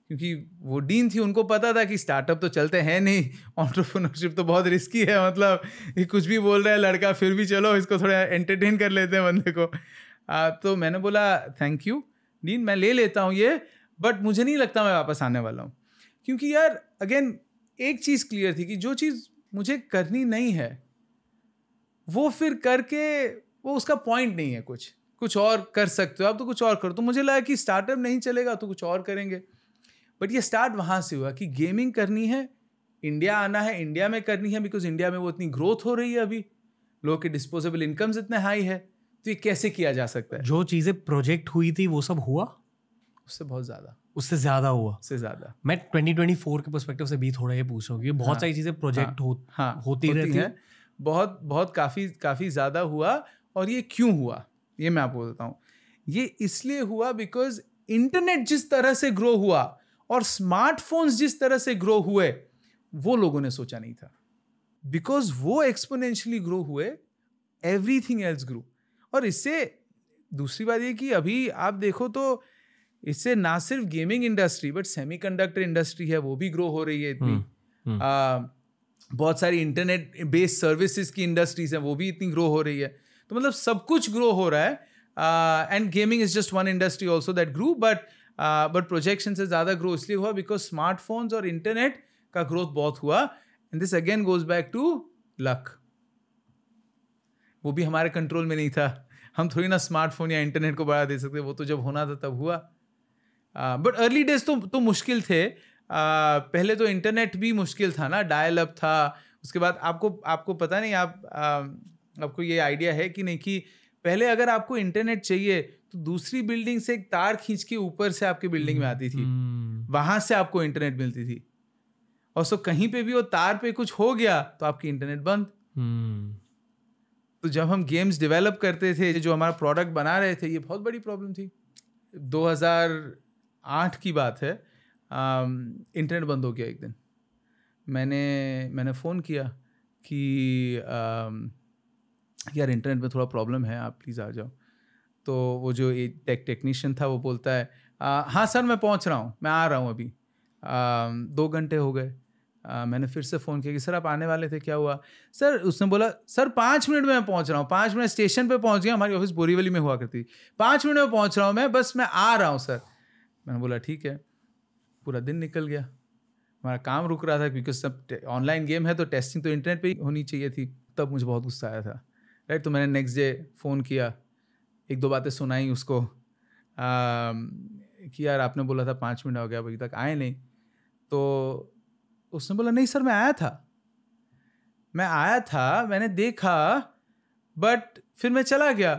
B: क्योंकि वो डीन थी उनको पता था कि स्टार्टअप तो चलते हैं नहीं ऑन्टरप्रोनरशिप तो बहुत रिस्की है मतलब ये कुछ भी बोल रहा है लड़का फिर भी चलो इसको थोड़ा एंटरटेन कर लेते हैं बंदे को आ, तो मैंने बोला थैंक यू डीन मैं ले लेता हूँ ये बट मुझे नहीं लगता मैं वापस आने वाला हूँ क्योंकि यार अगेन एक चीज़ क्लियर थी कि जो चीज़ मुझे करनी नहीं है वो फिर करके वो उसका पॉइंट नहीं है कुछ कुछ और कर सकते हो आप तो कुछ और करो तो मुझे लगा कि स्टार्टअप नहीं चलेगा तो कुछ और करेंगे बट ये स्टार्ट वहाँ से हुआ कि गेमिंग करनी है इंडिया आना है इंडिया में करनी है बिकॉज इंडिया में वो इतनी ग्रोथ हो रही है अभी लोगों के डिस्पोजेबल इनकम्स इतने हाई है तो ये कैसे किया जा सकता है जो चीज़ें प्रोजेक्ट हुई थी वो सब हुआ उससे बहुत
A: ज़्यादा उससे ज़्यादा हुआ उससे ज़्यादा मैं 2024 के पर्सपेक्टिव से भी थोड़ा ये पूछ रहा हूँ क्योंकि बहुत हाँ। सारी चीज़ें प्रोजेक्ट हो होती, रहती हैं
B: बहुत बहुत काफ़ी काफ़ी ज़्यादा हुआ और ये क्यों हुआ ये मैं आपको बताता हूँ ये इसलिए हुआ बिकॉज इंटरनेट जिस तरह से ग्रो हुआ और स्मार्टफोन्स जिस तरह से ग्रो हुए वो लोगों ने सोचा नहीं था बिकॉज वो एक्सपोनेंशली ग्रो हुए एवरीथिंग एल्स ग्रो और इससे दूसरी बात ये कि अभी आप देखो तो इससे ना सिर्फ gaming industry but semiconductor industry है वो भी ग्रो हो रही है इतनी हम्म, हम्म। बहुत सारी इंटरनेट बेस्ड सर्विसेज की इंडस्ट्रीज हैं वो भी इतनी ग्रो हो रही है तो मतलब सब कुछ ग्रो हो रहा है and gaming is just one industry also that grow but but projection से ज़्यादा ग्रो इसलिए हुआ बिकॉज स्मार्टफोन्स और इंटरनेट का ग्रोथ बहुत हुआ and this again goes back to luck वो भी हमारे कंट्रोल में नहीं था हम थोड़ी ना स्मार्टफोन या इंटरनेट को बढ़ा दे सकते वो तो जब होना था तब हुआ बट अर्ली डेज तो तो मुश्किल थे uh, पहले तो इंटरनेट भी मुश्किल था ना डायल अप था उसके बाद आपको आपको पता नहीं आप uh, आपको ये आइडिया है कि नहीं कि पहले अगर आपको इंटरनेट चाहिए तो दूसरी बिल्डिंग से एक तार खींच के ऊपर से आपकी बिल्डिंग में हम्म, आती थी हम्म। वहां से आपको इंटरनेट मिलती थी और सो कहीं पे भी वो तार पे कुछ हो गया तो आपकी इंटरनेट बंद हम्म। तो जब हम गेम्स डेवलप करते थे जो हमारा प्रोडक्ट बना रहे थे ये बहुत बड़ी प्रॉब्लम थी आठ की बात है इंटरनेट बंद हो गया एक दिन मैंने मैंने फ़ोन किया कि आ, यार इंटरनेट में थोड़ा प्रॉब्लम है आप प्लीज़ आ जाओ तो वो जो टेक टेक्नीशियन था वो बोलता है हाँ सर मैं पहुंच रहा हूँ मैं आ रहा हूँ अभी आ, दो घंटे हो गए आ, मैंने फिर से फ़ोन किया कि सर आप आने वाले थे क्या हुआ सर उसने बोला सर पाँच मिनट में मैं पहुँच रहा हूँ पाँच मिनट स्टेशन पर पहुँच गया हमारी ऑफिस बोरीवली में हुआ करती पाँच मिनट में पहुँच रहा हूँ मैं बस मैं आ रहा हूँ सर मैंने बोला ठीक है पूरा दिन निकल गया हमारा काम रुक रहा था बिकॉज सब ऑनलाइन गेम है तो टेस्टिंग तो इंटरनेट पर ही होनी चाहिए थी तब मुझे बहुत गुस्सा आया था राइट तो मैंने नेक्स्ट डे फ़ोन किया एक दो बातें सुनाई उसको आ, कि यार आपने बोला था पाँच मिनट हो गया अभी तक आए नहीं तो उसने बोला नहीं सर मैं आया था मैं आया था मैंने देखा बट फिर मैं चला गया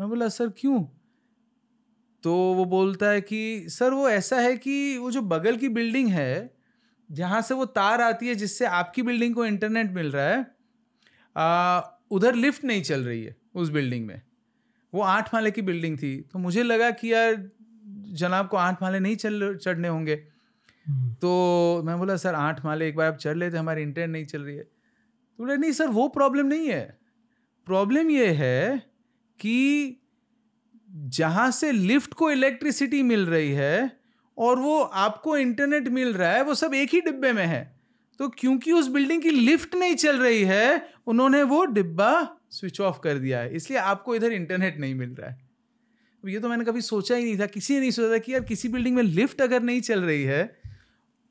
B: मैं बोला सर क्यों तो वो बोलता है कि सर वो ऐसा है कि वो जो बगल की बिल्डिंग है जहाँ से वो तार आती है जिससे आपकी बिल्डिंग को इंटरनेट मिल रहा है आ, उधर लिफ्ट नहीं चल रही है उस बिल्डिंग में वो आठ माले की बिल्डिंग थी तो मुझे लगा कि यार जनाब को आठ माले नहीं चल चढ़ने होंगे हम्म। तो मैं बोला सर आठ माले एक बार आप चढ़ लेते हमारी इंटरनेट नहीं चल रही है तो बोले नहीं सर वो प्रॉब्लम नहीं है प्रॉब्लम ये है कि जहां से लिफ्ट को इलेक्ट्रिसिटी मिल रही है और वो आपको इंटरनेट मिल रहा है वो सब एक ही डिब्बे में है तो क्योंकि उस बिल्डिंग की लिफ्ट नहीं चल रही है उन्होंने वो डिब्बा स्विच ऑफ कर दिया है इसलिए आपको इधर इंटरनेट नहीं मिल रहा है ये तो मैंने कभी सोचा ही नहीं था किसी ने नहीं सोचा था कि यार किसी बिल्डिंग में लिफ्ट अगर नहीं चल रही है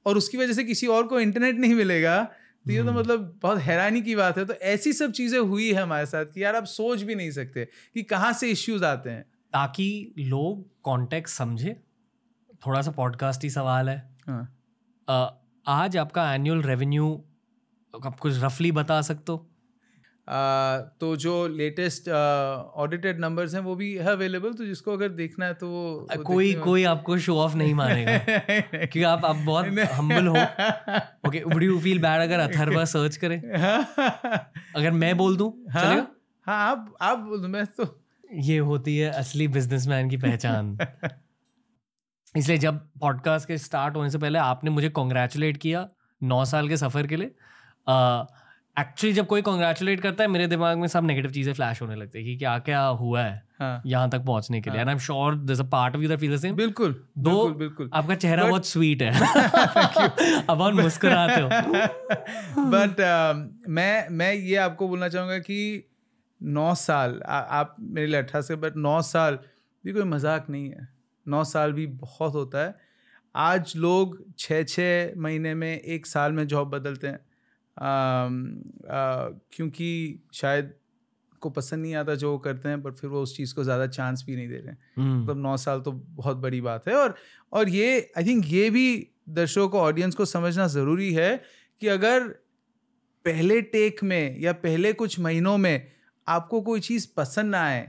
B: और उसकी वजह से किसी और को इंटरनेट नहीं मिलेगा तो ये तो हम्म। मतलब बहुत हैरानी की बात है तो ऐसी सब चीज़ें हुई है हमारे साथ कि यार आप सोच भी नहीं सकते कि कहाँ से इश्यूज आते हैं ताकि लोग कॉन्टेक्स्ट समझे थोड़ा सा
A: पॉडकास्ट ही सवाल है हाँ. uh, आज आपका एनुअल रेवेन्यू
B: आप कुछ रफली बता सकते हो uh, तो जो लेटेस्ट ऑडिटेड नंबर्स हैं वो भी है अवेलेबल तो जिसको अगर देखना है तो वो, uh, वो कोई कोई
A: आपको शो ऑफ नहीं मानेगा क्योंकि आप आप बहुत हम्बल हो okay would you feel bad अगर अथर्वा सर्च करें अगर मैं बोल दूं हाँ
B: हाँ आप आप बोल मैं तो
A: ये होती है असली बिजनेसमैन की पहचान इसलिए जब पॉडकास्ट के स्टार्ट होने से पहले आपने मुझे कॉन्ग्रेचुलेट किया नौ साल के सफ़र के लिए एक्चुअली जब कोई कॉन्ग्रेचुलेट करता है मेरे दिमाग में सब नेगेटिव चीज़ें फ्लैश होने लगती है कि क्या क्या हुआ है हाँ. यहाँ तक पहुंचने के लिए and I am sure this a part of you feel the same बिल्कुल दो बिल्कुल आपका चेहरा बहुत स्वीट है अब आप मुस्कुराते हो
B: बट um, मैं मैं ये आपको बोलना चाहूंगा कि नौ साल आ, आप मेरे लिए अट्ठासी से बट नौ साल भी कोई मजाक नहीं है नौ साल भी बहुत होता है आज लोग छः छः महीने में एक साल में जॉब बदलते हैं क्योंकि शायद को पसंद नहीं आता जो वो करते हैं बट फिर वो उस चीज़ को ज़्यादा चांस भी नहीं दे रहे हैं हम्म। मतलब तो नौ साल तो बहुत बड़ी बात है और और ये आई थिंक ये भी दर्शकों को ऑडियंस को समझना ज़रूरी है कि अगर पहले टेक में या पहले कुछ महीनों में आपको कोई चीज़ पसंद ना आए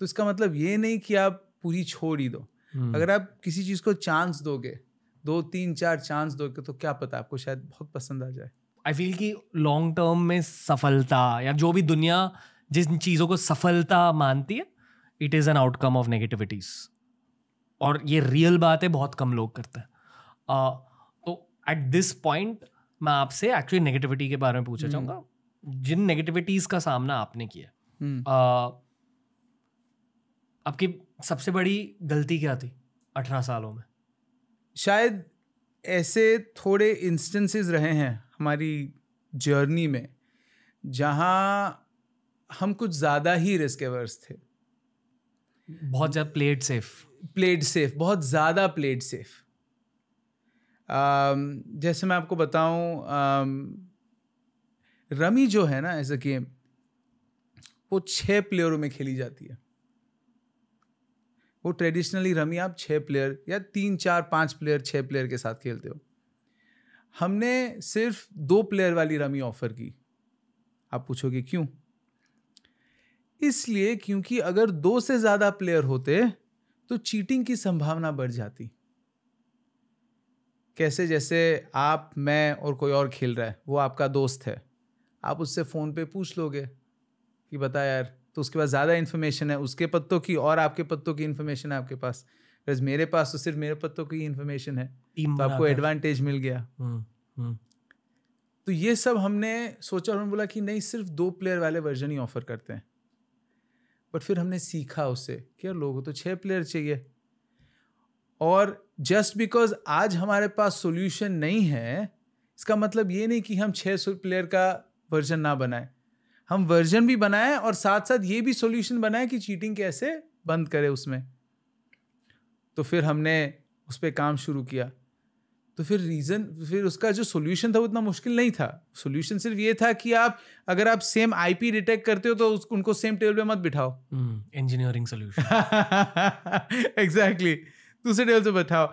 B: तो इसका मतलब ये नहीं कि आप पूरी छोड़ ही दो हम्म। अगर आप किसी चीज़ को चांस दोगे दो तीन चार चांस दोगे तो क्या पता आपको शायद बहुत पसंद आ जाए आई फील कि
A: लॉन्ग टर्म में सफलता या जो भी दुनिया जिन चीज़ों को सफलता मानती है it is an outcome of negativities और ये रियल बात है बहुत कम लोग करते हैं uh, तो एट दिस पॉइंट मैं आपसे एक्चुअली नेगेटिविटी के बारे में पूछना हम्म। चाहूँगा जिन नेगेटिविटीज का सामना आपने किया हम्म।
B: आपकी सबसे बड़ी गलती क्या थी अठारह सालों में शायद ऐसे थोड़े इंस्टेंसेस रहे हैं हमारी जर्नी में जहाँ हम कुछ ज़्यादा ही रिस्क एवर्स थे बहुत ज़्यादा प्लेड सेफ प्लेड सेफ बहुत ज़्यादा प्लेड सेफ जैसे मैं आपको बताऊं रमी जो है ना एज अ गेम वो छह प्लेयरों में खेली जाती है वो ट्रेडिशनली रमी आप छः प्लेयर या तीन चार पाँच प्लेयर छः प्लेयर के साथ खेलते हो हमने सिर्फ दो प्लेयर वाली रमी ऑफर की आप पूछोगे क्यों इसलिए क्योंकि अगर दो से ज़्यादा प्लेयर होते तो चीटिंग की संभावना बढ़ जाती कैसे जैसे आप मैं और कोई और खेल रहा है वो आपका दोस्त है आप उससे फ़ोन पे पूछ लोगे कि बता यार तो उसके पास ज़्यादा इन्फॉर्मेशन है उसके पत्तों की और आपके पत्तों की इन्फॉर्मेशन है आपके पास बस मेरे पास तो सिर्फ मेरे पत्तों की इन्फॉर्मेशन है तो आपको एडवांटेज मिल गया हम्म, हम्म। तो ये सब हमने सोचा और बोला कि नहीं सिर्फ दो प्लेयर वाले वर्जन ही ऑफर करते हैं बट फिर हमने सीखा उससे कि यार लोगों तो छः प्लेयर चाहिए और जस्ट बिकॉज आज हमारे पास सोल्यूशन नहीं है इसका मतलब ये नहीं कि हम छः प्लेयर का वर्जन ना बनाए हम वर्जन भी बनाए और साथ साथ ये भी सोल्यूशन बनाएं कि चीटिंग कैसे बंद करें उसमें तो फिर हमने उस पर काम शुरू किया तो फिर रीज़न फिर उसका जो सोल्यूशन था वो इतना मुश्किल नहीं था सोल्यूशन सिर्फ ये था कि आप अगर आप सेम आईपी डिटेक्ट करते हो तो उस, उनको सेम टेबल पे मत बिठाओ इंजीनियरिंग सोल्यूशन एग्जैक्टली दूसरे टेबल पे बैठाओ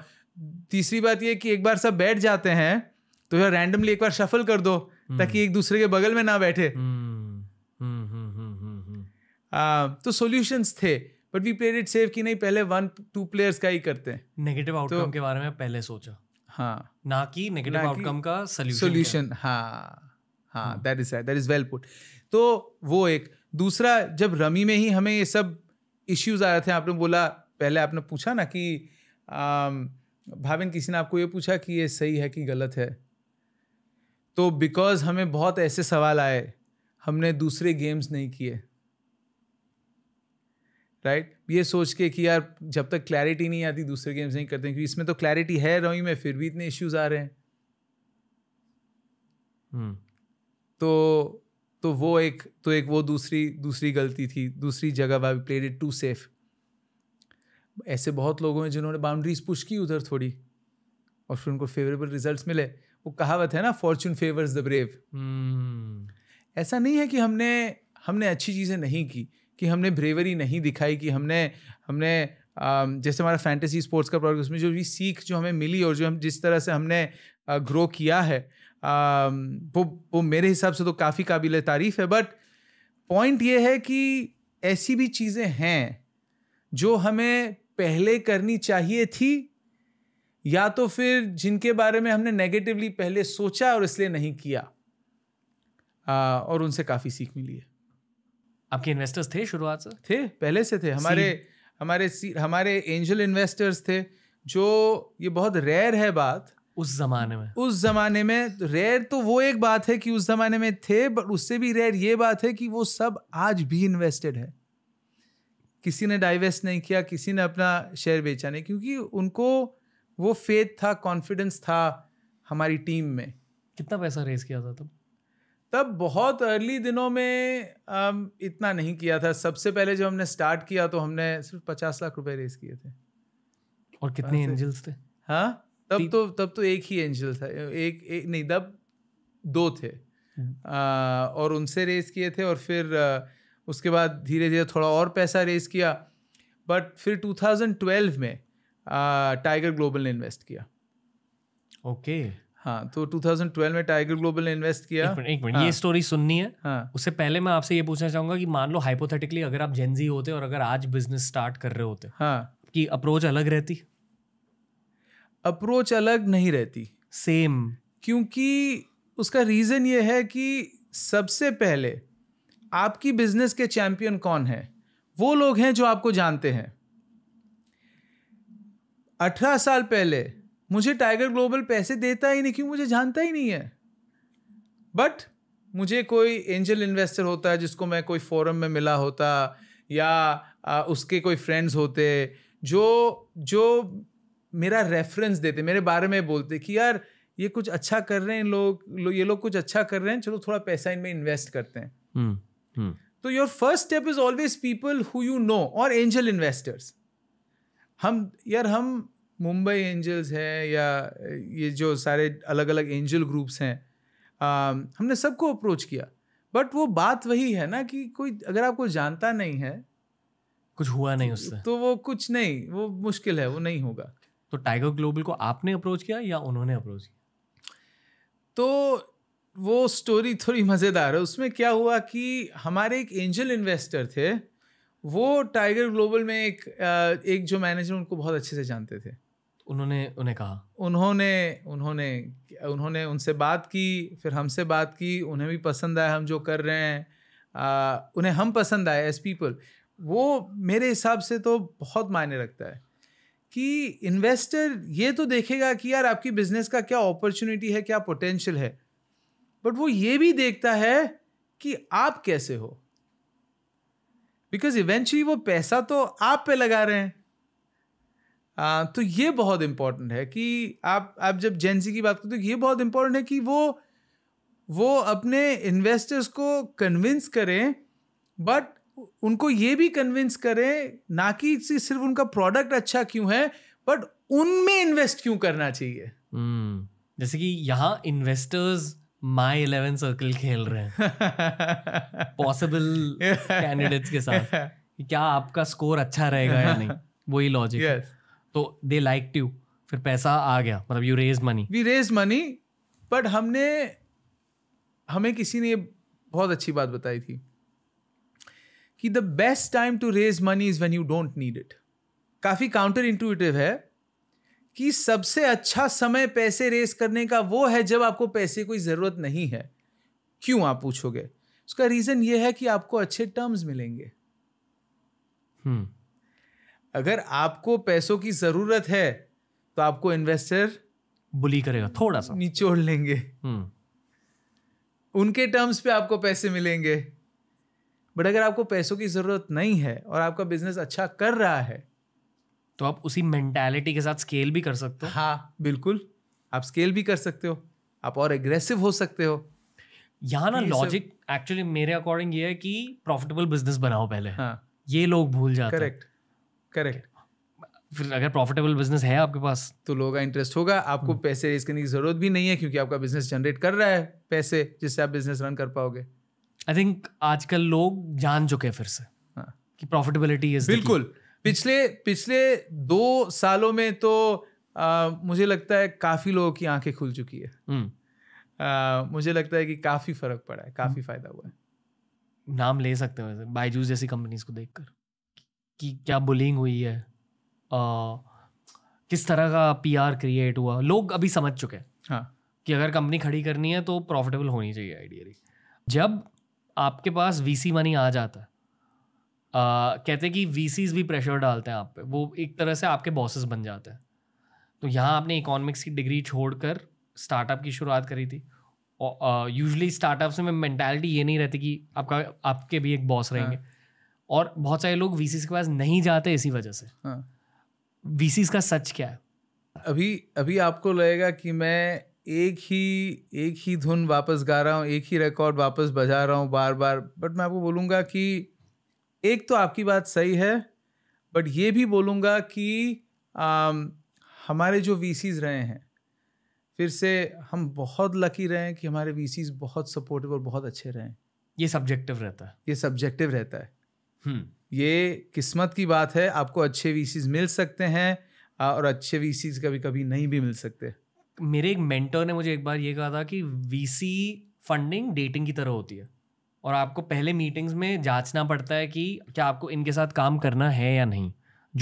B: तीसरी बात ये कि एक बार सब बैठ जाते हैं तो फिर रैंडमली एक बार शफल कर दो ताकि हम्म। एक दूसरे के बगल में ना बैठे हम्म, हम्म, तो सॉल्यूशंस थे but we played it safe कि नहीं पहले वन टू प्लेयर्स का ही करते हैं नेगेटिव आउटकम तो के
A: बारे में पहले सोचा हाँ ना कि नेगेटिव आउटकम का सोल्यूशन
B: हाँ हाँ that is that is well put तो वो एक दूसरा जब रमी में ही हमें ये सब इश्यूज आ रहे थे आपने बोला पहले आपने पूछा ना कि भाविन किसी ने आपको ये पूछा कि ये सही है कि गलत है तो बिकॉज हमें बहुत ऐसे सवाल आए हमने दूसरे गेम्स नहीं किए राइट right? ये सोच के कि यार जब तक क्लैरिटी नहीं आती दूसरे गेम्स नहीं करते क्योंकि इसमें तो क्लैरिटी है रही में फिर भी इतने इश्यूज आ रहे हैं hmm. तो तो वो एक तो एक वो दूसरी दूसरी गलती थी दूसरी जगह why played it too safe ऐसे बहुत लोगों हैं जिन्होंने बाउंड्रीज पुश की उधर थोड़ी और फिर उनको फेवरेबल रिजल्ट्स मिले वो कहावत है ना फॉर्चून फेवर्स द ब्रेव ऐसा नहीं है कि हमने हमने अच्छी चीज़ें नहीं की कि हमने ब्रेवरी नहीं दिखाई कि हमने हमने जैसे हमारा फैंटेसी स्पोर्ट्स का प्रोग्रेस में जो भी सीख जो हमें मिली और जो हम जिस तरह से हमने ग्रो किया है वो वो मेरे हिसाब से तो काफ़ी काबिल तारीफ़ है बट पॉइंट ये है कि ऐसी भी चीज़ें हैं जो हमें पहले करनी चाहिए थी या तो फिर जिनके बारे में हमने नेगेटिवली पहले सोचा और इसलिए नहीं किया आ, और उनसे काफ़ी सीख मिली है आपके इन्वेस्टर्स थे शुरुआत से थे पहले से थे हमारे हमारे हमारे एंजल इन्वेस्टर्स थे जो ये बहुत रेयर है बात उस जमाने में उस जमाने में रेयर तो वो एक बात है कि उस जमाने में थे बट उससे भी रेयर ये बात है कि वो सब आज भी इन्वेस्टेड है किसी ने डाइवेस्ट नहीं किया किसी ने अपना शेयर बेचा नहीं क्योंकि उनको वो फेथ था कॉन्फिडेंस था हमारी टीम में कितना पैसा रेस किया था तुम तब बहुत अर्ली दिनों में um, इतना नहीं किया था सबसे पहले जब हमने स्टार्ट किया तो हमने सिर्फ पचास लाख रुपए रेस किए थे
A: और कितने एंजल्स थे
B: हाँ तब तो तब तो एक ही एंजल था एक, एक नहीं तब दो थे हम्म। आ, और उनसे रेस किए थे और फिर आ, उसके बाद धीरे धीरे थोड़ा और पैसा रेस किया बट फिर 2012 में टाइगर uh, ग्लोबल ने इन्वेस्ट किया ओके हाँ तो 2012 में टाइगर ग्लोबल ने इन्वेस्ट किया एक मिनट हाँ, ये
A: स्टोरी सुननी है हाँ, उससे पहले मैं आपसे ये पूछना चाहूंगा कि मान लो हाइपोथेटिकली अगर आप जेनजी होते और अगर आज बिजनेस स्टार्ट कर रहे होते हाँ, कि अप्रोच अलग रहती
B: अप्रोच अलग नहीं रहती सेम क्योंकि उसका रीज़न ये है कि सबसे पहले आपकी बिजनेस के चैंपियन कौन है वो लोग हैं जो आपको जानते हैं अठारह साल पहले मुझे टाइगर ग्लोबल पैसे देता ही नहीं क्यों मुझे जानता ही नहीं है बट मुझे कोई एंजल इन्वेस्टर होता है जिसको मैं कोई फोरम में मिला होता या आ, उसके कोई फ्रेंड्स होते जो जो मेरा रेफरेंस देते मेरे बारे में बोलते कि यार ये कुछ अच्छा कर रहे हैं इन लोग लो, ये लोग कुछ अच्छा कर रहे हैं चलो थोड़ा पैसा इनमें इन्वेस्ट करते हैं
A: hmm. Hmm.
B: तो your first step is always people who you know और एंजल इन्वेस्टर्स हम यार हम मुंबई एंजल्स हैं या ये जो सारे अलग अलग एंजल ग्रुप्स हैं हमने सबको अप्रोच किया बट वो बात वही है ना कि कोई अगर आपको जानता नहीं है कुछ हुआ नहीं उससे तो वो कुछ नहीं वो मुश्किल है वो नहीं होगा तो टाइगर ग्लोबल को आपने अप्रोच किया या उन्होंने अप्रोच किया तो वो स्टोरी थोड़ी मज़ेदार है उसमें क्या हुआ कि हमारे एक एंजल इन्वेस्टर थे वो टाइगर ग्लोबल में एक एक जो मैनेजर उनको बहुत अच्छे से जानते थे उन्होंने उन्हें कहा उन्होंने उन्होंने उन्होंने उनसे बात की फिर हमसे बात की उन्हें भी पसंद आया हम जो कर रहे हैं उन्हें हम पसंद आए एज पीपल वो मेरे हिसाब से तो बहुत मायने रखता है कि इन्वेस्टर ये तो देखेगा कि यार आपकी बिजनेस का क्या अपॉर्चुनिटी है क्या पोटेंशियल है बट वो ये भी देखता है कि आप कैसे हो बिकॉज इवेंचुअली वो पैसा तो आप पे लगा रहे हैं आ, तो ये बहुत इम्पोर्टेंट है कि आप आप जब जेंसी की बात करते हो ये बहुत इम्पोर्टेंट है कि वो वो अपने इन्वेस्टर्स को कन्विंस करें बट उनको ये भी कन्विंस करें ना कि सिर्फ उनका प्रोडक्ट अच्छा क्यों है बट उनमें इन्वेस्ट क्यों करना चाहिए
A: hmm. जैसे कि यहाँ इन्वेस्टर्स माई इलेवन सर्कल खेल रहे हैं पॉसिबल कैंडिडेट्स के साथ क्या आपका स्कोर अच्छा रहेगा या नहीं वही लॉजिक yes. तो दे लाइक टू फिर पैसा आ गया मतलब you raise money
B: we raise money but हमने हमें किसी ने बहुत अच्छी बात बताई थी कि the best time to raise money is when you don't need it काफ़ी काउंटर इंटूटिव है कि सबसे अच्छा समय पैसे रेस करने का वो है जब आपको पैसे कोई ज़रूरत नहीं है क्यों आप पूछोगे उसका रीज़न ये है कि आपको अच्छे टर्म्स मिलेंगे हम्म। अगर आपको पैसों की ज़रूरत है तो आपको इन्वेस्टर बुली करेगा थोड़ा सा निचोड़ लेंगे हम्म। उनके टर्म्स पे आपको पैसे मिलेंगे बट अगर आपको पैसों की ज़रूरत नहीं है और आपका बिजनेस अच्छा कर रहा है तो आप उसी मेंटेलिटी के साथ स्केल भी कर सकते हो हाँ बिल्कुल आप स्केल भी कर सकते हो आप और एग्रेसिव हो सकते हो यहाँ ना लॉजिक
A: एक्चुअली मेरे अकॉर्डिंग ये है कि प्रॉफिटेबल बिजनेस बनाओ पहले हाँ ये लोग भूल जाते हैं
B: करेक्ट करेक्ट फिर अगर प्रॉफिटेबल बिजनेस है आपके पास तो लोगों का इंटरेस्ट होगा आपको हम्म। पैसे रेस करने की जरूरत भी नहीं है क्योंकि आपका बिजनेस जनरेट कर रहा है पैसे जिससे आप बिजनेस रन कर पाओगे
A: आई थिंक आजकल लोग जान चुके हैं फिर से हाँ. कि प्रॉफिटेबिलिटी
B: इज बिल्कुल पिछले पिछले दो सालों में तो आ, मुझे लगता है काफ़ी लोगों की आंखें खुल चुकी है हम्म। आ, मुझे लगता है कि काफ़ी फ़र्क पड़ा है काफ़ी हम्म। फ़ायदा हुआ है नाम ले सकते हो बायजूस जैसी कंपनीज को देखकर
A: कि क्या बुलिंग हुई है आ, किस तरह का पीआर क्रिएट हुआ लोग अभी समझ चुके हैं हाँ कि अगर कंपनी खड़ी करनी है तो प्रॉफिटेबल होनी चाहिए आइडियली जब आपके पास वीसी मनी आ जाता है कहते हैं कि वी भी प्रेशर डालते हैं आप पे वो एक तरह से आपके बॉसेस बन जाते हैं तो यहाँ आपने इकोनॉमिक्स की डिग्री छोड़कर स्टार्टअप की शुरुआत करी थी और यूजली स्टार्टअप्स में मैंटेलिटी ये नहीं रहती कि आपका आपके भी एक बॉस रहेंगे हाँ। और बहुत सारे लोग वी के पास
B: नहीं जाते इसी वजह से वी हाँ। का सच क्या है अभी अभी आपको लगेगा कि मैं एक ही एक ही धुन वापस गा रहा हूँ एक ही रिकॉर्ड वापस बजा रहा हूँ बार बार बट मैं आपको बोलूँगा कि एक तो आपकी बात सही है बट ये भी बोलूँगा कि आ, हमारे जो वी रहे हैं फिर से हम बहुत लकी रहे हैं कि हमारे वी बहुत सपोर्टिव और बहुत अच्छे रहे हैं ये सब्जेक्टिव रहता है ये सब्जेक्टिव रहता है हम्म। ये किस्मत की बात है आपको अच्छे वी मिल सकते हैं और अच्छे वी कभी कभी नहीं भी मिल सकते
A: मेरे एक मेंटर ने मुझे एक बार ये कहा था कि वी फंडिंग डेटिंग की तरह होती है और आपको पहले मीटिंग्स में जांचना पड़ता है कि क्या आपको इनके साथ काम करना है या नहीं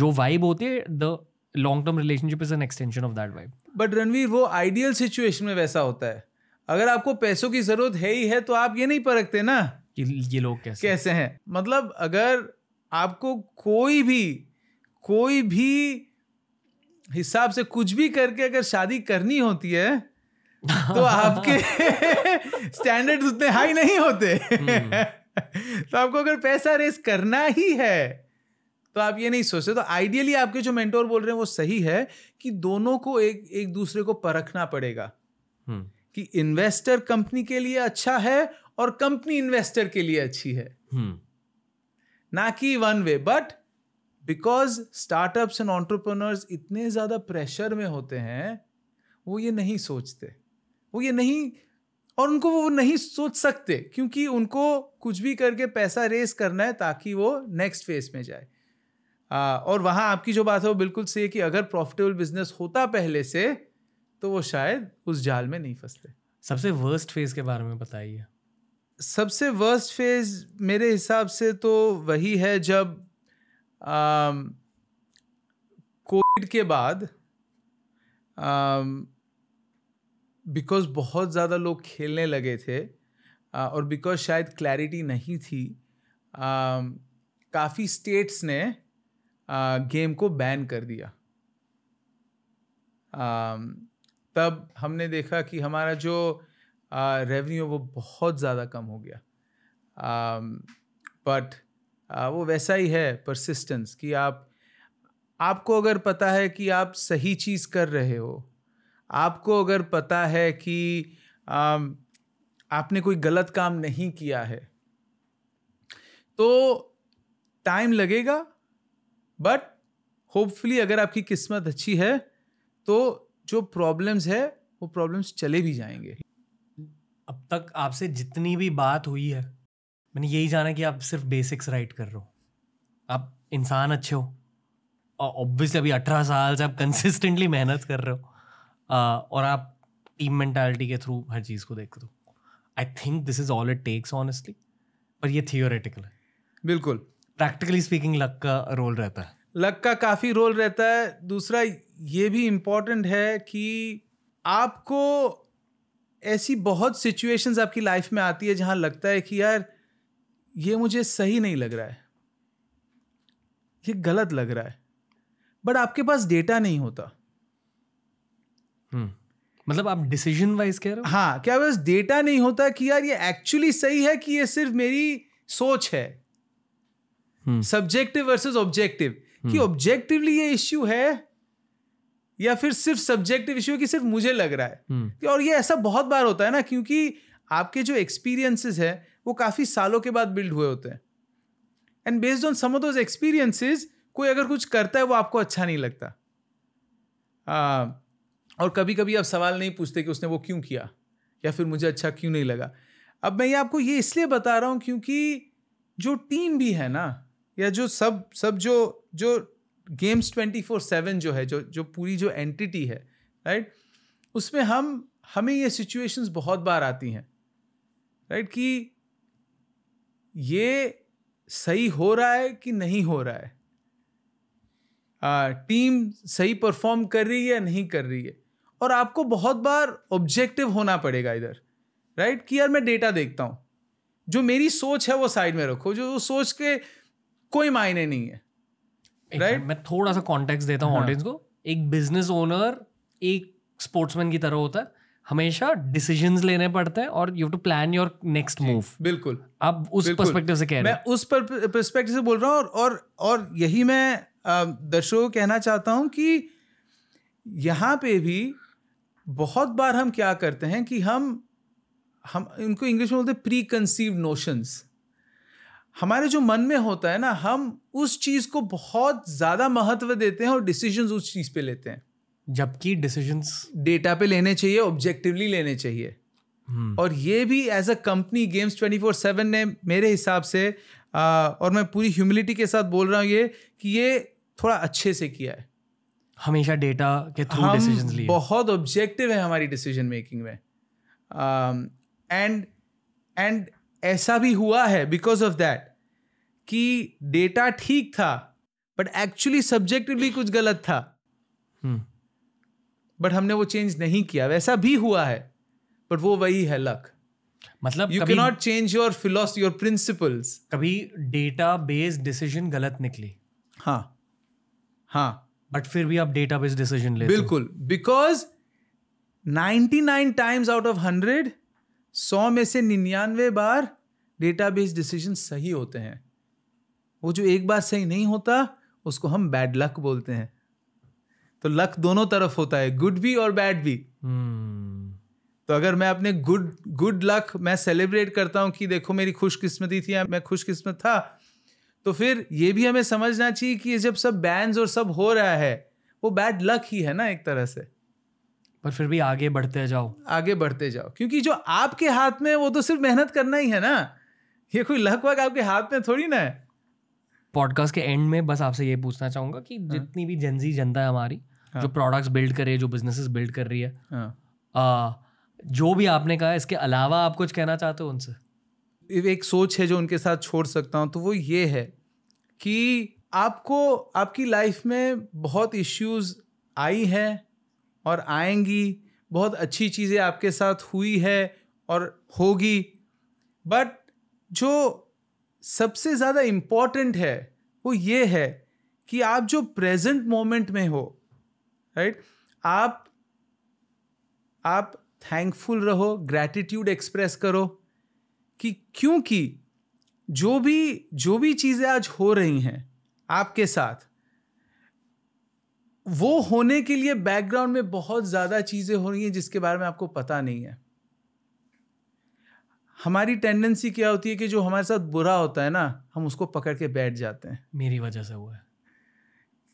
A: जो वाइब होती है the long term relationship is an extension of that vibe
B: but Ranveer वो आइडियल सिचुएशन में वैसा होता है अगर आपको पैसों की जरूरत है ही है तो आप ये नहीं परखते ना कि ये लोग कैसे कैसे हैं मतलब अगर आपको कोई भी कोई भी हिसाब से कुछ भी करके अगर शादी करनी होती है तो आपके स्टैंडर्ड उतने हाई नहीं होते हम्म। तो आपको अगर पैसा रेस करना ही है तो आप ये नहीं सोचते तो आइडियली आपके जो मेंटोर बोल रहे हैं वो सही है कि दोनों को एक एक दूसरे को परखना पड़ेगा हम्म। कि इन्वेस्टर कंपनी के लिए अच्छा है और कंपनी इन्वेस्टर के लिए अच्छी है हम्म। ना कि one way but because startups and entrepreneurs इतने ज्यादा प्रेशर में होते हैं वो ये नहीं सोचते वो ये नहीं और उनको वो नहीं सोच सकते क्योंकि उनको कुछ भी करके पैसा रेस करना है ताकि वो नेक्स्ट फेज में जाए आ, और वहाँ आपकी जो बात है वो बिल्कुल सही है कि अगर प्रॉफिटेबल बिजनेस होता पहले से तो वो शायद उस जाल में नहीं फंसते सबसे वर्स्ट फेज के बारे में बताइए सबसे वर्स्ट फेज मेरे हिसाब से तो वही है जब कोविड के बाद आ, बिकॉज बहुत ज़्यादा लोग खेलने लगे थे और बिकॉज शायद क्लैरिटी नहीं थी काफ़ी स्टेट्स ने गेम को बैन कर दिया तब हमने देखा कि हमारा जो रेवेन्यू वो बहुत ज़्यादा कम हो गया बट वो वैसा ही है परसिस्टेंस कि आप आपको अगर पता है कि आप सही चीज़ कर रहे हो आपको अगर पता है कि आ, आपने कोई गलत काम नहीं किया है तो टाइम लगेगा बट होपफुली अगर आपकी किस्मत अच्छी है तो जो प्रॉब्लम्स है वो प्रॉब्लम्स चले भी जाएंगे अब तक आपसे जितनी भी
A: बात हुई है मैंने यही जाना कि आप सिर्फ बेसिक्स राइट कर रहे हो आप इंसान अच्छे हो और ऑब्वियसली अभी अठारह साल से आप कंसिस्टेंटली मेहनत कर रहे हो और आप टीम मेंटालिटी के थ्रू हर चीज़ को देख दो I think this is all it takes honestly पर ये थियोरेटिकल है बिल्कुल प्रैक्टिकली स्पीकिंग लक का रोल रहता है
B: लक का काफ़ी रोल रहता है दूसरा ये भी इम्पोर्टेंट है कि आपको ऐसी बहुत सिचुएशंस आपकी लाइफ में आती है जहाँ लगता है कि यार ये मुझे सही नहीं लग रहा है ये गलत लग रहा है बट आपके पास डेटा नहीं होता हम्म। मतलब आप डिसीजन वाइज कह रहे हो हाँ क्या बस डेटा नहीं होता कि यार ये एक्चुअली सही है कि ये सिर्फ मेरी सोच है सब्जेक्टिव वर्सेस ऑब्जेक्टिव कि ऑब्जेक्टिवली हम्म। ये इश्यू है या फिर सिर्फ सब्जेक्टिव इश्यू कि सिर्फ मुझे लग रहा है हम्म। और ये ऐसा बहुत बार होता है ना क्योंकि आपके जो एक्सपीरियंसेस है वो काफ़ी सालों के बाद बिल्ड हुए होते हैं and based on some of experiences कोई अगर कुछ करता है वो आपको अच्छा नहीं लगता और कभी कभी आप सवाल नहीं पूछते कि उसने वो क्यों किया या फिर मुझे अच्छा क्यों नहीं लगा अब मैं ये आपको ये इसलिए बता रहा हूँ क्योंकि जो टीम भी है ना या जो सब सब जो जो गेम्स ट्वेंटी फोर सेवन जो है जो जो पूरी जो एंटिटी है राइट उसमें हम हमें ये सिचुएशंस बहुत बार आती हैं राइट कि ये सही हो रहा है कि नहीं हो रहा है आ, टीम सही परफॉर्म कर रही है या नहीं कर रही है और आपको बहुत बार ऑब्जेक्टिव होना पड़ेगा इधर राइट कि यार मैं डेटा देखता हूँ जो मेरी सोच है वो साइड में रखो जो सोच के कोई मायने नहीं है राइट मैं थोड़ा सा कॉन्टेक्स्ट देता हूँ ऑडियंस हाँ। को एक बिजनेस ओनर एक
A: स्पोर्ट्समैन की तरह होता है हमेशा डिसीजन लेने पड़ते हैं और you to plan your next move बिल्कुल अब उस पर्सपेक्टिव से कह रहे
B: मैं उस पर्सपेक्टिव से बोल रहा हूँ और, और और यही मैं दर्शकों को कहना चाहता हूँ कि यहाँ पे भी बहुत बार हम क्या करते हैं कि हम हम इनको इंग्लिश में बोलते हैं प्री कंसीव नोशंस हमारे जो मन में होता है ना हम उस चीज़ को बहुत ज़्यादा महत्व देते हैं और डिसीजंस उस चीज़ पे लेते हैं जबकि डिसीजंस डेटा पे लेने चाहिए ऑब्जेक्टिवली लेने चाहिए हम्म। और ये भी as a company games twenty four seven ने मेरे हिसाब से आ, और मैं पूरी ह्यूमिलिटी के साथ बोल रहा हूँ ये कि ये थोड़ा अच्छे से किया है हमेशा डेटा के थ्रू डिसीजंस लिए बहुत ऑब्जेक्टिव है हमारी डिसीजन मेकिंग में एंड um, एंड ऐसा भी हुआ है बिकॉज ऑफ दैट कि डेटा ठीक था बट एक्चुअली सब्जेक्टिवली कुछ गलत था बट हम्म। हमने वो चेंज नहीं किया वैसा भी हुआ है बट वो वही है लक मतलब you not change your philos your principles कभी डेटा बेस्ड डिसीजन गलत निकली हाँ हाँ बट फिर भी आप डेटा बेस्ड डिसीजन ले बिल्कुल बिकॉज 99 टाइम्स आउट ऑफ 100 100 में से निन्यानवे बार डेटा बेस्ड डिसीजन सही होते हैं वो जो एक बार सही नहीं होता उसको हम बैड लक बोलते हैं तो लक दोनों तरफ होता है गुड भी और बैड भी हम्म। तो अगर मैं अपने गुड गुड लक मैं सेलिब्रेट करता हूं कि देखो मेरी खुशकिस्मती थी मैं खुशकिस्मत था तो फिर ये भी हमें समझना चाहिए कि ये जब सब बैन और सब हो रहा है वो बैड लक ही है ना एक तरह से पर फिर भी आगे बढ़ते जाओ आगे बढ़ते जाओ क्योंकि जो आपके हाथ में वो तो सिर्फ मेहनत करना ही है ना ये कोई लक वक आपके हाथ में थोड़ी ना है पॉडकास्ट के एंड में बस
A: आपसे ये पूछना चाहूंगा कि हाँ। जितनी भी जनजी जनता है हमारी हाँ। जो प्रोडक्ट्स बिल्ड कर रही है जो बिजनेसेस बिल्ड कर रही है हाँ। आ, जो भी आपने कहा इसके अलावा आप कुछ कहना चाहते हो उनसे
B: एक सोच है जो उनके साथ छोड़ सकता हूँ तो वो ये है कि आपको आपकी लाइफ में बहुत इश्यूज आई हैं और आएंगी बहुत अच्छी चीज़ें आपके साथ हुई है और होगी बट जो सबसे ज़्यादा इम्पॉर्टेंट है वो ये है कि आप जो प्रेजेंट मोमेंट में हो राइट right? आप आप थैंकफुल रहो ग्रैटिट्यूड एक्सप्रेस करो कि क्योंकि जो भी जो भी चीज़ें आज हो रही हैं आपके साथ वो होने के लिए बैकग्राउंड में बहुत ज़्यादा चीज़ें हो रही हैं जिसके बारे में आपको पता नहीं है हमारी टेंडेंसी क्या होती है कि जो हमारे साथ बुरा होता है ना हम उसको पकड़ के बैठ जाते हैं
A: मेरी वजह से हुआ है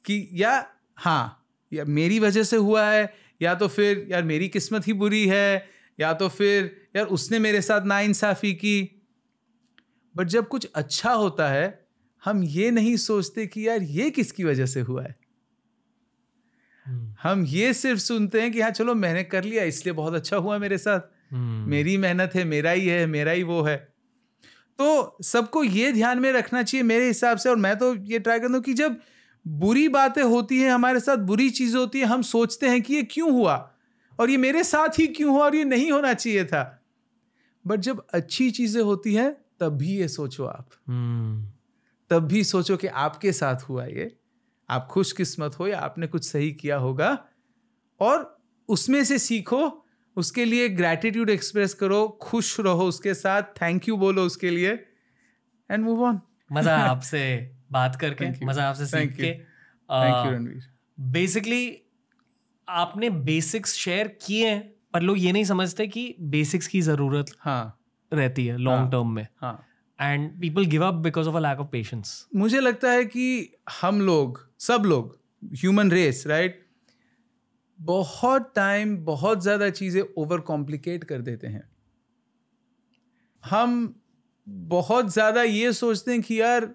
B: कि या हाँ या मेरी वजह से हुआ है या तो फिर यार मेरी किस्मत ही बुरी है या तो फिर यार उसने मेरे साथ नाइंसाफ़ी की बट जब कुछ अच्छा होता है हम ये नहीं सोचते कि यार ये किसकी वजह से हुआ है हम्म। हम ये सिर्फ सुनते हैं कि हाँ चलो मैंने कर लिया इसलिए बहुत अच्छा हुआ मेरे साथ हम्म। मेरी मेहनत है मेरा ही है मेरा ही वो है तो सबको ये ध्यान में रखना चाहिए मेरे हिसाब से और मैं तो ये ट्राई करता हूँ कि जब बुरी बातें होती हैं हमारे साथ बुरी चीज़ होती है हम सोचते हैं कि ये क्यों हुआ और ये मेरे साथ ही क्यों हुआ और ये नहीं होना चाहिए था बट जब अच्छी चीज़ें होती हैं तब भी ये सोचो आप हम्म। तब भी सोचो कि आपके साथ हुआ ये आप खुशकिस्मत हो या आपने कुछ सही किया होगा और उसमें से सीखो उसके लिए ग्रैटिट्यूड एक्सप्रेस करो खुश रहो उसके साथ थैंक यू बोलो उसके लिए एंड मूव ऑन
A: मजा आपसे बात करके मजा आपसे सीख के थैंक यू रणवीर बेसिकली आपने बेसिक्स शेयर किए हैं पर लोग ये नहीं समझते कि बेसिक्स की जरूरत हाँ रहती है लॉन्ग टर्म हाँ। में and people give up because of a lack of patience
B: मुझे लगता है कि हम लोग सब लोग ह्यूमन रेस राइट बहुत टाइम बहुत ज़्यादा चीज़ें ओवर कॉम्प्लिकेट कर देते हैं हम बहुत ज़्यादा ये सोचते हैं कि यार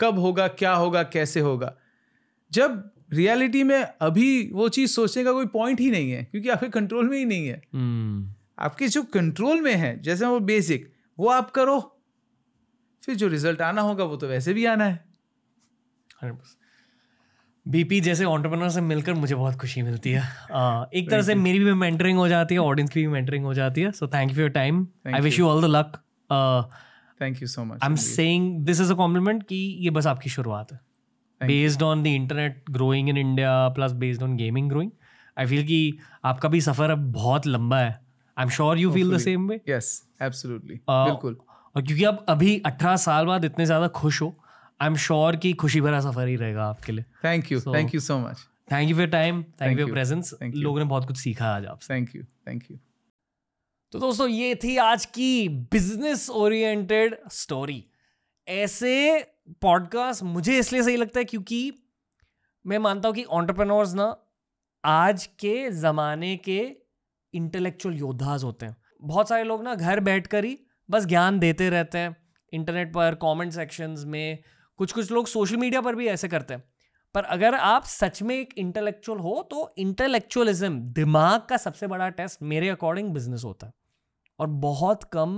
B: कब होगा क्या होगा कैसे होगा जब रियलिटी में अभी वो चीज़ सोचने का कोई पॉइंट ही नहीं है क्योंकि आपके कंट्रोल में ही नहीं है hmm. आपके जो कंट्रोल में है जैसे वो बेसिक वो आप करो फिर जो रिजल्ट आना होगा वो तो वैसे भी आना है
A: बीपी जैसे ऑन्टरप्रनर से मिलकर मुझे बहुत खुशी मिलती है uh, एक तरह से मेरी भी मेंटरिंग हो जाती है ऑडियंस की भी मेंटरिंग हो जाती है so thank you for your time I wish you all the luck
B: thank you so much I am
A: saying this is a compliment कि ये बस आपकी शुरुआत है based on the internet growing in India plus based on gaming growing I feel कि आपका भी सफ़र अब बहुत लंबा है I am sure you feel the same
B: way yes absolutely बिल्कुल
A: और क्योंकि आप अभी 18 साल बाद इतने ज़्यादा खुश हो आई एम श्योर कि खुशी भरा सफर ही रहेगा आपके लिए thank you thank you so much thank you for time thank you for presence लोगों ने बहुत कुछ सीखा आज
B: आपसे थैंक यू थैंक यू
A: तो दोस्तों ये थी आज की बिजनेस ओरिएंटेड स्टोरी ऐसे पॉडकास्ट मुझे इसलिए सही लगता है क्योंकि मैं मानता हूं कि ऑन्टरप्रेनोर्स ना आज के ज़माने के इंटेलेक्चुअल योद्धाज होते हैं बहुत सारे लोग ना घर बैठ कर ही बस ज्ञान देते रहते हैं इंटरनेट पर कमेंट सेक्शंस में कुछ कुछ लोग सोशल मीडिया पर भी ऐसे करते हैं पर अगर आप सच में एक इंटेलेक्चुअल हो तो इंटेलेक्चुअलिज्म दिमाग का सबसे बड़ा टेस्ट मेरे अकॉर्डिंग बिजनेस होता है और बहुत कम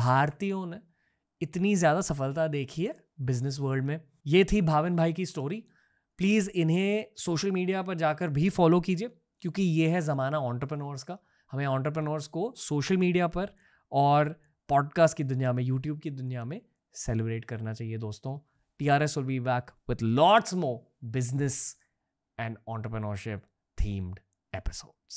A: भारतीयों ने इतनी ज़्यादा सफलता देखी है बिजनेस वर्ल्ड में ये थी भाविन भाई की स्टोरी प्लीज़ इन्हें सोशल मीडिया पर जाकर भी फॉलो कीजिए क्योंकि ये है ज़माना ऑन्टरप्रनोर्स का हमें ऑन्टरप्रनोर्स को सोशल मीडिया पर और पॉडकास्ट की दुनिया में यूट्यूब की दुनिया में सेलिब्रेट करना चाहिए दोस्तों T R S will be back with lots more business and entrepreneurship themed episodes